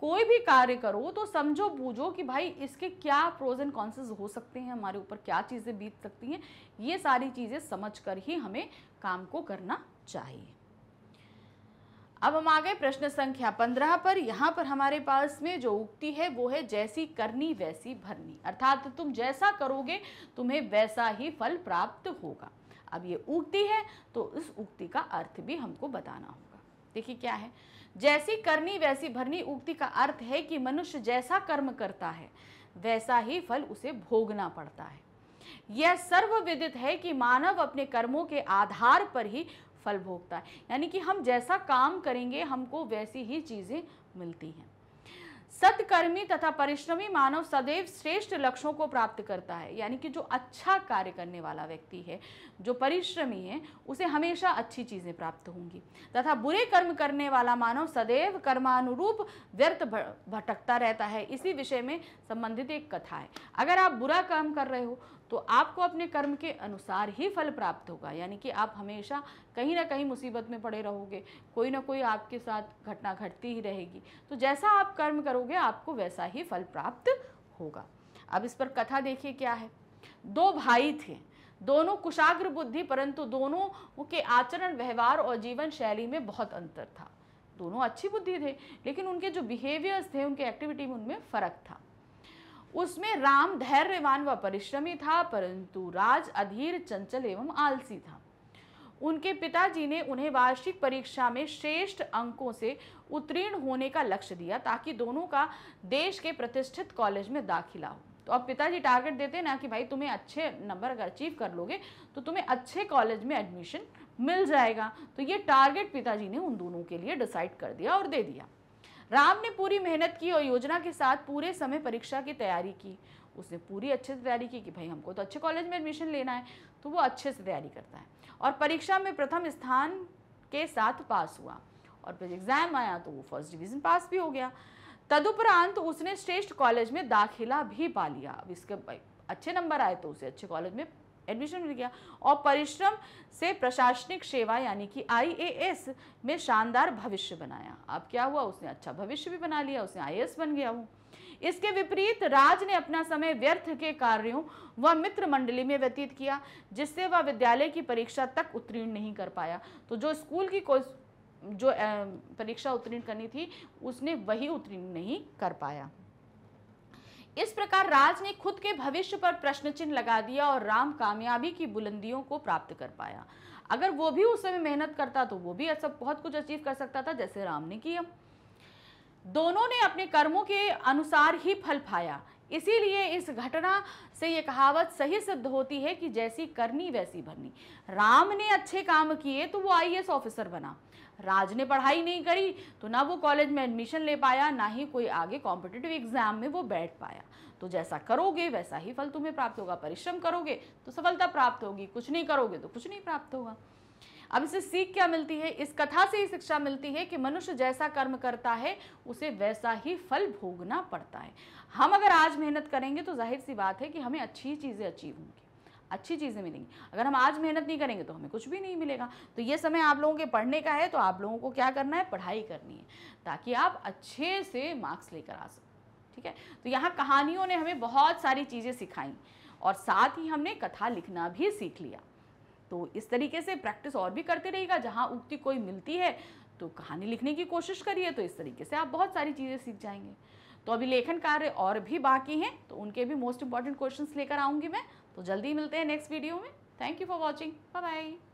कोई भी कार्य करो तो समझो बूझो कि भाई इसके क्या प्रोज एंड कॉन्सेस हो सकते हैं हमारे ऊपर क्या चीज़ें बीत सकती हैं ये सारी चीज़ें समझ कर ही हमें काम को करना चाहिए अब हम आ गए प्रश्न संख्या पंद्रह पर यहाँ पर हमारे पास में जो उक्ति है वो है जैसी करनी वैसी भरनी अर्थात तुम जैसा करोगे तुम्हें वैसा ही फल प्राप्त होगा अब ये उक्ति है तो इस उक्ति का अर्थ भी हमको बताना होगा देखिए क्या है जैसी करनी वैसी भरनी उक्ति का अर्थ है कि मनुष्य जैसा कर्म करता है वैसा ही फल उसे भोगना पड़ता है यह सर्वविदित है कि मानव अपने कर्मों के आधार पर ही फल भोगता है यानी कि हम जैसा काम करेंगे हमको वैसी ही चीज़ें मिलती हैं सत्कर्मी तथा परिश्रमी मानव सदैव श्रेष्ठ लक्ष्यों को प्राप्त करता है यानी कि जो अच्छा कार्य करने वाला व्यक्ति है जो परिश्रमी है उसे हमेशा अच्छी चीज़ें प्राप्त होंगी तथा बुरे कर्म करने वाला मानव सदैव कर्मानुरूप व्यर्थ भटकता रहता है इसी विषय में संबंधित एक कथा है अगर आप बुरा कर्म कर रहे हो तो आपको अपने कर्म के अनुसार ही फल प्राप्त होगा यानी कि आप हमेशा कहीं ना कहीं मुसीबत में पड़े रहोगे कोई ना कोई आपके साथ घटना घटती ही रहेगी तो जैसा आप कर्म करोगे आपको वैसा ही फल प्राप्त होगा अब इस पर कथा देखिए क्या है दो भाई थे दोनों कुशाग्र बुद्धि परंतु दोनों के आचरण व्यवहार और जीवन शैली में बहुत अंतर था दोनों अच्छी बुद्धि थे लेकिन उनके जो बिहेवियर्स थे उनके एक्टिविटी में उनमें फ़र्क था उसमें राम धैर्यवान व परिश्रमी था परंतु राज अधीर चंचल एवं आलसी था उनके पिताजी ने उन्हें वार्षिक परीक्षा में श्रेष्ठ अंकों से उत्तीर्ण होने का लक्ष्य दिया ताकि दोनों का देश के प्रतिष्ठित कॉलेज में दाखिला हो तो अब पिताजी टारगेट देते ना कि भाई तुम्हें अच्छे नंबर अगर अचीव कर लोगे तो तुम्हें अच्छे कॉलेज में एडमिशन मिल जाएगा तो ये टारगेट पिताजी ने उन दोनों के लिए डिसाइड कर दिया और दे दिया राम ने पूरी मेहनत की और योजना के साथ पूरे समय परीक्षा की तैयारी की उसने पूरी अच्छे से तैयारी की कि भाई हमको तो अच्छे कॉलेज में एडमिशन लेना है तो वो अच्छे से तैयारी करता है और परीक्षा में प्रथम स्थान के साथ पास हुआ और फिर एग्ज़ाम आया तो वो फर्स्ट डिवीज़न पास भी हो गया तदुपरांत उसने श्रेष्ठ कॉलेज में दाखिला भी पा लिया अब इसके अच्छे नंबर आए तो उसे अच्छे कॉलेज में एडमिशन मिल गया और परिश्रम से प्रशासनिक सेवा यानी कि आईएएस में शानदार भविष्य बनाया अब क्या हुआ उसने अच्छा भविष्य भी बना लिया उसने आई बन गया वो इसके विपरीत राज ने अपना समय व्यर्थ के कार्यों व मित्र मंडली में व्यतीत किया जिससे वह विद्यालय की परीक्षा तक उत्तीर्ण नहीं कर पाया तो जो स्कूल की कोई जो परीक्षा उत्तीर्ण करनी थी उसने वही उत्तीर्ण नहीं कर पाया इस प्रकार राज ने खुद के भविष्य पर प्रश्न चिन्ह लगा दिया और राम कामयाबी की बुलंदियों को प्राप्त कर पाया अगर वो भी उस समय मेहनत करता तो वो भी सब बहुत कुछ अचीव कर सकता था जैसे राम ने किया दोनों ने अपने कर्मों के अनुसार ही फल पाया इसीलिए इस घटना से ये कहावत सही सिद्ध होती है कि जैसी करनी वैसी भरनी राम ने अच्छे काम किए तो वो आईएएस ऑफिसर बना राज ने पढ़ाई नहीं करी तो ना वो कॉलेज में एडमिशन ले पाया ना ही कोई आगे कॉम्पिटेटिव एग्जाम में वो बैठ पाया तो जैसा करोगे वैसा ही फल तुम्हें प्राप्त होगा परिश्रम करोगे तो सफलता प्राप्त होगी कुछ नहीं करोगे तो कुछ नहीं प्राप्त होगा अब इसे सीख क्या मिलती है इस कथा से ही शिक्षा मिलती है कि मनुष्य जैसा कर्म करता है उसे वैसा ही फल भोगना पड़ता है हम अगर आज मेहनत करेंगे तो जाहिर सी बात है कि हमें अच्छी चीज़ें अचीव होंगी अच्छी चीज़ें मिलेंगी अगर हम आज मेहनत नहीं करेंगे तो हमें कुछ भी नहीं मिलेगा तो ये समय आप लोगों के पढ़ने का है तो आप लोगों को क्या करना है पढ़ाई करनी है ताकि आप अच्छे से मार्क्स लेकर आ सकें ठीक है तो यहाँ कहानियों ने हमें बहुत सारी चीज़ें सिखाई और साथ ही हमने कथा लिखना भी सीख लिया तो इस तरीके से प्रैक्टिस और भी करते रहेगा जहाँ उक्ति कोई मिलती है तो कहानी लिखने की कोशिश करिए तो इस तरीके से आप बहुत सारी चीज़ें सीख जाएंगे तो अभी लेखन कार्य और भी बाकी हैं तो उनके भी मोस्ट इंपॉर्टेंट क्वेश्चंस लेकर आऊँगी मैं तो जल्दी मिलते हैं नेक्स्ट वीडियो में thank you for watching bye bye